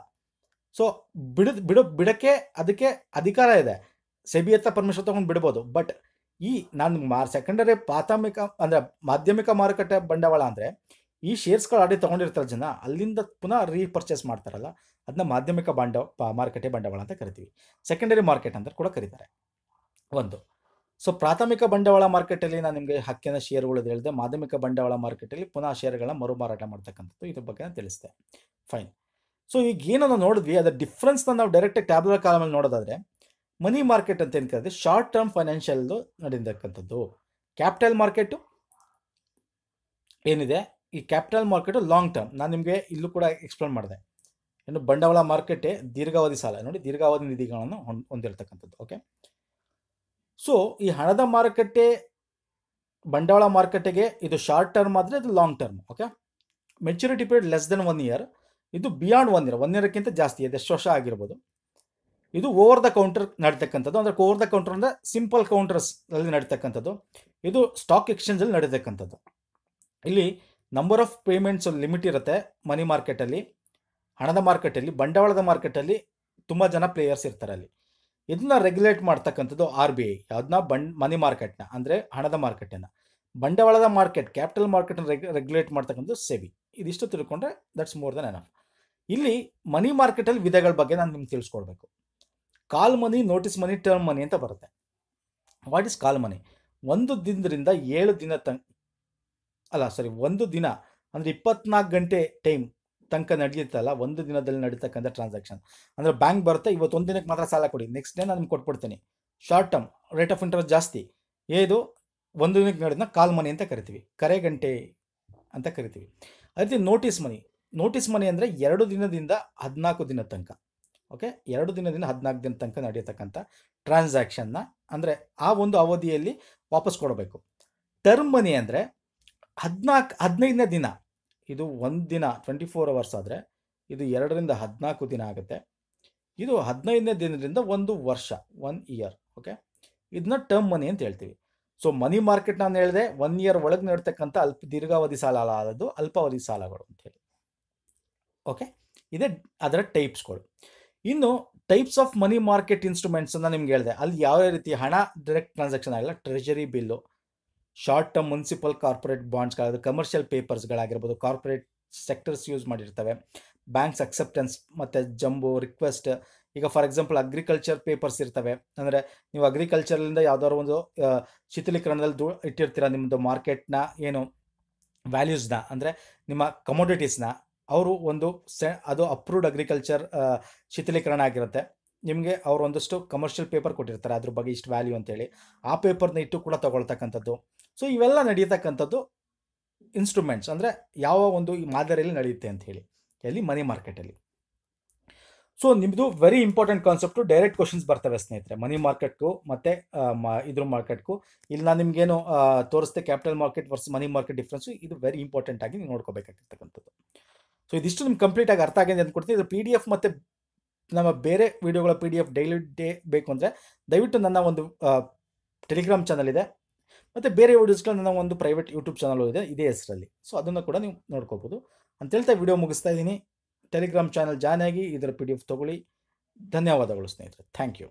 ಸೊ ಬಿಡದ್ ಬಿಡು ಬಿಡೋಕ್ಕೆ ಅದಕ್ಕೆ ಅಧಿಕಾರ ಇದೆ ಸೆಬಿ ಹತ್ರ ಪರ್ಮಿಷನ್ ತೊಗೊಂಡು ಬಿಡ್ಬೋದು ಬಟ್ ಈ ನಾನು ಮಾರ್ ಸೆಕೆಂಡರಿ ಪ್ರಾಥಮಿಕ ಅಂದರೆ ಮಾಧ್ಯಮಿಕ ಮಾರುಕಟ್ಟೆ ಬಂಡವಾಳ ಅಂದರೆ ಈ ಶೇರ್ಸ್ಗಳು ಆಡಿ ತೊಗೊಂಡಿರ್ತಾರೆ ಜನ ಅಲ್ಲಿಂದ ಪುನಃ ರೀಪರ್ಚೇಸ್ ಮಾಡ್ತಾರಲ್ಲ ಅದನ್ನ ಮಾಧ್ಯಮಿಕ ಬಾಂಡ ಮಾರುಕಟ್ಟೆ ಬಂಡವಾಳ ಅಂತ ಕರಿತೀವಿ ಸೆಕೆಂಡರಿ ಮಾರ್ಕೆಟ್ ಅಂತ ಕೂಡ ಕರೀತಾರೆ ಒಂದು ಸೊ ಪ್ರಾಥಮಿಕ ಬಂಡವಾಳ ಮಾರ್ಕೆಟಲ್ಲಿ ನಾನು ನಿಮಗೆ ಹಕ್ಕಿನ ಶೇರುಗಳು ಹೇಳಿದೆ ಮಾಧ್ಯಮಿಕ ಬಂಡವಾಳ ಮಾರ್ಕೆಟಲ್ಲಿ ಪುನಃ ಶೇರುಗಳನ್ನ ಮರು ಮಾರಾಟ ಮಾಡ್ತಕ್ಕಂಥದ್ದು ಇದ್ರ ಬಗ್ಗೆ ನಾನು ತಿಳಿಸಿದೆ ಫೈನ್ ಸೊ ಈಗ ಏನನ್ನು ನೋಡಿದ್ವಿ ಅದರ ಡಿಫ್ರೆನ್ಸ್ನ ನಾವು ಡೈರೆಕ್ಟಾಗಿ ಟ್ಯಾಬ್ಲರ್ ಕಾಲಮಲ್ಲಿ ನೋಡೋದಾದ್ರೆ ಮನಿ ಮಾರ್ಕೆಟ್ ಅಂತ ಏನು ಕೇಳಿದ್ರೆ ಶಾರ್ಟ್ ಟರ್ಮ್ ಫೈನಾನ್ಷಿಯಲ್ದು ನಡೀತಕ್ಕಂಥದ್ದು ಕ್ಯಾಪಿಟಲ್ ಮಾರ್ಕೆಟು ಏನಿದೆ ಈ ಕ್ಯಾಪಿಟಲ್ ಮಾರ್ಕೆಟು ಲಾಂಗ್ ಟರ್ಮ್ ನಾನು ನಿಮಗೆ ಇಲ್ಲೂ ಕೂಡ ಎಕ್ಸ್ಪ್ಲೇನ್ ಮಾಡಿದೆ ಇನ್ನು ಬಂಡವಾಳ ಮಾರ್ಕೆಟೇ ದೀರ್ಘಾವಧಿ ಸಾಲ ನೋಡಿ ದೀರ್ಘಾವಧಿ ನಿಧಿಗಳನ್ನು ಹೊಂದಿರತಕ್ಕಂಥದ್ದು ಓಕೆ ಸೊ ಈ ಹಣದ ಮಾರುಕಟ್ಟೆ ಬಂಡವಾಳ ಮಾರುಕಟ್ಟೆಗೆ ಇದು ಶಾರ್ಟ್ ಟರ್ಮ್ ಆದರೆ ಇದು long term okay maturity period less than one year ಇದು ಬಿಯಾಂಡ್ ಒನ್ ಇಯರ್ ಒನ್ ಇಯರ್ಕ್ಕಿಂತ ಜಾಸ್ತಿ ಇದೆ ಎಷ್ಟು ವರ್ಷ ಆಗಿರ್ಬೋದು ಇದು ಓವರ್ ದ ಕೌಂಟರ್ ನಡೀತಕ್ಕಂಥದ್ದು ಅಂದರೆ ಓವರ್ ದ ಕೌಂಟರ್ ಅಂದರೆ ಸಿಂಪಲ್ ಕೌಂಟರ್ಸ್ ಅಲ್ಲಿ ನಡೀತಕ್ಕಂಥದ್ದು ಇದು ಸ್ಟಾಕ್ ಎಕ್ಸ್ಚೇಂಜಲ್ಲಿ ನಡೀತಕ್ಕಂಥದ್ದು ಇಲ್ಲಿ ನಂಬರ್ ಆಫ್ ಪೇಮೆಂಟ್ಸ್ ಲಿಮಿಟ್ ಇರುತ್ತೆ ಮನಿ ಮಾರ್ಕೆಟಲ್ಲಿ ಹಣದ ಮಾರ್ಕೆಟಲ್ಲಿ ಬಂಡವಾಳದ ಮಾರ್ಕೆಟಲ್ಲಿ ತುಂಬ ಜನ ಪ್ಲೇಯರ್ಸ್ ಇರ್ತಾರೆ ಅಲ್ಲಿ ಇದನ್ನ ರೆಗ್ಯುಲೇಟ್ ಮಾಡ್ತಕ್ಕಂಥದ್ದು ಆರ್ ಬಿ ಐ ಯಾವ್ದನ್ನ ಬಂಡ್ ಮನಿ ಮಾರ್ಕೆಟ್ನ ಅಂದ್ರೆ ಹಣದ ಮಾರ್ಕೆಟ್ನ ಬಂಡವಾಳದ ಮಾರ್ಕೆಟ್ ಕ್ಯಾಪಿಟಲ್ ಮಾರ್ಕೆಟ್ ರೆಗ್ಯುಲೇಟ್ ಮಾಡ್ತಕ್ಕಂಥದ್ದು ಸೆಬಿ ಇದಿಷ್ಟು ತಿಳ್ಕೊಂಡ್ರೆ ದಟ್ಸ್ ಮೋರ್ ದನ್ ಎನಫ್ ಇಲ್ಲಿ ಮನಿ ಮಾರ್ಕೆಟಲ್ಲಿ ವಿಧಗಳ ಬಗ್ಗೆ ನಾನು ನಿಮ್ಗೆ ತಿಳಿಸ್ಕೊಡ್ಬೇಕು ಕಾಲ್ ಮನಿ ನೋಟಿಸ್ ಮನಿ ಟರ್ಮ್ ಮನಿ ಅಂತ ಬರುತ್ತೆ ವಾಟ್ ಇಸ್ ಕಾಲ್ ಮನಿ ಒಂದು ದಿನದಿಂದ ಏಳು ದಿನ ತಂಗ್ ಅಲ್ಲ ಸಾರಿ ಒಂದು ದಿನ ಅಂದ್ರೆ ಇಪ್ಪತ್ನಾಲ್ಕು ಗಂಟೆ ಟೈಮ್ ತನಕ ನಡೆಯುತ್ತಲ್ಲ ಒಂದು ದಿನದಲ್ಲಿ ನಡೀತಕ್ಕಂಥ ಟ್ರಾನ್ಸಾಕ್ಷನ್ ಅಂದರೆ ಬ್ಯಾಂಕ್ ಬರುತ್ತೆ ಇವತ್ತು ಒಂದು ದಿನಕ್ಕೆ ಮಾತ್ರ ಸಾಲ ಕೊಡಿ ನೆಕ್ಸ್ಟ್ ಡೇ ನಾನು ಕೊಟ್ಬಿಡ್ತೀನಿ short term rate of interest ಜಾಸ್ತಿ ಏದು ಒಂದು ದಿನಕ್ಕೆ ನಡೆದನ್ನ ಕಾಲ್ ಮನಿ ಅಂತ ಕರಿತೀವಿ ಕರೆ ಗಂಟೆ ಅಂತ ಕರಿತೀವಿ ಅದೇ ನೋಟಿಸ್ ಮನಿ ನೋಟಿಸ್ ಮನಿ ಅಂದರೆ ಎರಡು ದಿನದಿಂದ ಹದಿನಾಲ್ಕು ದಿನದ ತನಕ ಓಕೆ ಎರಡು ದಿನದಿಂದ ಹದಿನಾಲ್ಕು ದಿನ ತನಕ ನಡೆಯತಕ್ಕಂಥ ಟ್ರಾನ್ಸಾಕ್ಷನ್ನ ಅಂದರೆ ಆ ಒಂದು ಅವಧಿಯಲ್ಲಿ ವಾಪಸ್ ಕೊಡಬೇಕು ಟರ್ಮ್ ಮನಿ ಅಂದರೆ ಹದಿನಾಲ್ಕು ಹದಿನೈದನೇ ದಿನ ಇದು ಒಂದು ದಿನ ಟ್ವೆಂಟಿ ಫೋರ್ ಅವರ್ಸ್ ಆದರೆ ಇದು ಎರಡರಿಂದ ಹದಿನಾಲ್ಕು ದಿನ ಆಗುತ್ತೆ ಇದು ಹದಿನೈದನೇ ದಿನದಿಂದ ಒಂದು ವರ್ಷ ಒನ್ ಇಯರ್ ಓಕೆ ಇದನ್ನ ಟರ್ಮ್ ಮನಿ ಅಂತ ಹೇಳ್ತೀವಿ ಸೊ ಮನಿ ಮಾರ್ಕೆಟ್ ನಾನು ಹೇಳಿದೆ ಒನ್ ಇಯರ್ ಒಳಗೆ ನಡ್ತಕ್ಕಂಥ ಅಲ್ಪ ದೀರ್ಘಾವಧಿ ಸಾಲ ಆದದ್ದು ಅಲ್ಪಾವಧಿ ಸಾಲಗಳು ಅಂತ ಹೇಳಿ ಓಕೆ ಇದೇ ಅದರ ಟೈಪ್ಸ್ಗಳು ಇನ್ನು types of money market instruments ಅಂತ ನಿಮ್ಗೆ ಹೇಳಿದೆ ಅಲ್ಲಿ ಯಾವ ರೀತಿ ಹಣ ಡೈರೆಕ್ಟ್ ಟ್ರಾನ್ಸಾಕ್ಷನ್ ಆಗಿಲ್ಲ treasury bill short term municipal corporate ಬಾಂಡ್ಸ್ಗಳಾದ ಕಮರ್ಷಿಯಲ್ ಪೇಪರ್ಸ್ಗಳಾಗಿರ್ಬೋದು ಕಾರ್ಪೊರೇಟ್ ಸೆಕ್ಟರ್ಸ್ ಯೂಸ್ ಮಾಡಿರ್ತವೆ ಬ್ಯಾಂಕ್ಸ್ ಅಕ್ಸೆಪ್ಟೆನ್ಸ್ ಮತ್ತು ಜಂಬು ರಿಕ್ವೆಸ್ಟ್ ಈಗ ಫಾರ್ ಎಕ್ಸಾಂಪಲ್ ಅಗ್ರಿಕಲ್ಚರ್ ಪೇಪರ್ಸ್ ಇರ್ತವೆ ಅಂದರೆ ನೀವು ಅಗ್ರಿಕಲ್ಚರ್ಲಿಂದ ಯಾವ್ದಾದ್ರು ಒಂದು ಶಿಥಿಲೀಕರಣದಲ್ಲಿ ದೂ ಇಟ್ಟಿರ್ತೀರ ನಿಮ್ಮದು ಮಾರ್ಕೆಟ್ನ ಏನು ವ್ಯಾಲ್ಯೂಸ್ನ ಅಂದರೆ ನಿಮ್ಮ ಕಮೋಡಿಟೀಸ್ನ ಅವರು ಒಂದು ಸೆ ಅದು ಅಪ್ರೂವ್ಡ್ ಅಗ್ರಿಕಲ್ಚರ್ ಶಿಥಿಲೀಕರಣ ಆಗಿರುತ್ತೆ ನಿಮಗೆ ಅವ್ರು ಒಂದಷ್ಟು ಕಮರ್ಷಿಯಲ್ ಪೇಪರ್ ಕೊಟ್ಟಿರ್ತಾರೆ ಅದ್ರ ಬಗ್ಗೆ ಇಷ್ಟು ವ್ಯಾಲ್ಯೂ ಅಂತೇಳಿ ಆ ಪೇಪರ್ನ ಇಟ್ಟು ಕೂಡ ತೊಗೊಳ್ತಕ್ಕಂಥದ್ದು ಸೊ ಇವೆಲ್ಲ ನಡೀತಕ್ಕಂಥದ್ದು ಇನ್ಸ್ಟ್ರೂಮೆಂಟ್ಸ್ ಅಂದರೆ ಯಾವ ಒಂದು ಈ ಮಾದರಿಯಲ್ಲಿ ನಡೆಯುತ್ತೆ ಅಂತ ಹೇಳಿ ಎಲ್ಲಿ ಮನಿ ಮಾರ್ಕೆಟಲ್ಲಿ ಸೊ ನಿಮ್ಮದು very important concept direct questions ಬರ್ತವೆ ಸ್ನೇಹಿತರೆ ಮನಿ ಮಾರ್ಕೆಟ್ಗೂ ಮತ್ತು ಇದ್ರ ಮಾರ್ಕೆಟ್ಗೂ ಇಲ್ಲಿ ನಾನು ನಿಮಗೇನು ತೋರಿಸ್ದೆ capital market versus money market difference ಇದು ವೆರಿ ಇಂಪಾರ್ಟೆಂಟ್ ಆಗಿ ನೀವು ನೋಡ್ಕೋಬೇಕಾಗಿರ್ತಕ್ಕಂಥದ್ದು ಸೊ ಇದಿಷ್ಟು ನಿಮ್ಗೆ ಕಂಪ್ಲೀಟಾಗಿ ಅರ್ಥ ಆಗಿದೆ ಅಂತ ಕೊಡ್ತೀನಿ ಇದು ಪಿ ಡಿ ಎಫ್ ಮತ್ತು ನಮ್ಮ ಬೇರೆ ವೀಡಿಯೋಗಳ P D F daily day ಬೇಕು ಅಂದರೆ ದಯವಿಟ್ಟು ನನ್ನ ಒಂದು ಟೆಲಿಗ್ರಾಮ್ ಚಾನಲ್ ಇದೆ ಮತ್ತು ಬೇರೆ ವೀಡಿಯೋಸ್ಗಳು ನನ್ನ ಒಂದು ಪ್ರೈವೇಟ್ ಯೂಟ್ಯೂಬ್ ಚಾನಲ್ ಇದೆ ಇದೇ ಹೆಸರಲ್ಲಿ ಸೊ ಅದನ್ನು ಕೂಡ ನೀವು ನೋಡ್ಕೋಬೋದು ಹೇಳ್ತಾ ವಿಡಿಯೋ ಮುಗಿಸ್ತಾ ಇದ್ದೀನಿ ಟೆಲಿಗ್ರಾಮ್ ಚಾನಲ್ ಜಾಯ್ನ್ ಆಗಿ ಇದರ ಪಿ ಡಿ ಎಫ್ ತೊಗೊಳ್ಳಿ ಧನ್ಯವಾದಗಳು ಸ್ನೇಹಿತರೆ ಥ್ಯಾಂಕ್ ಯು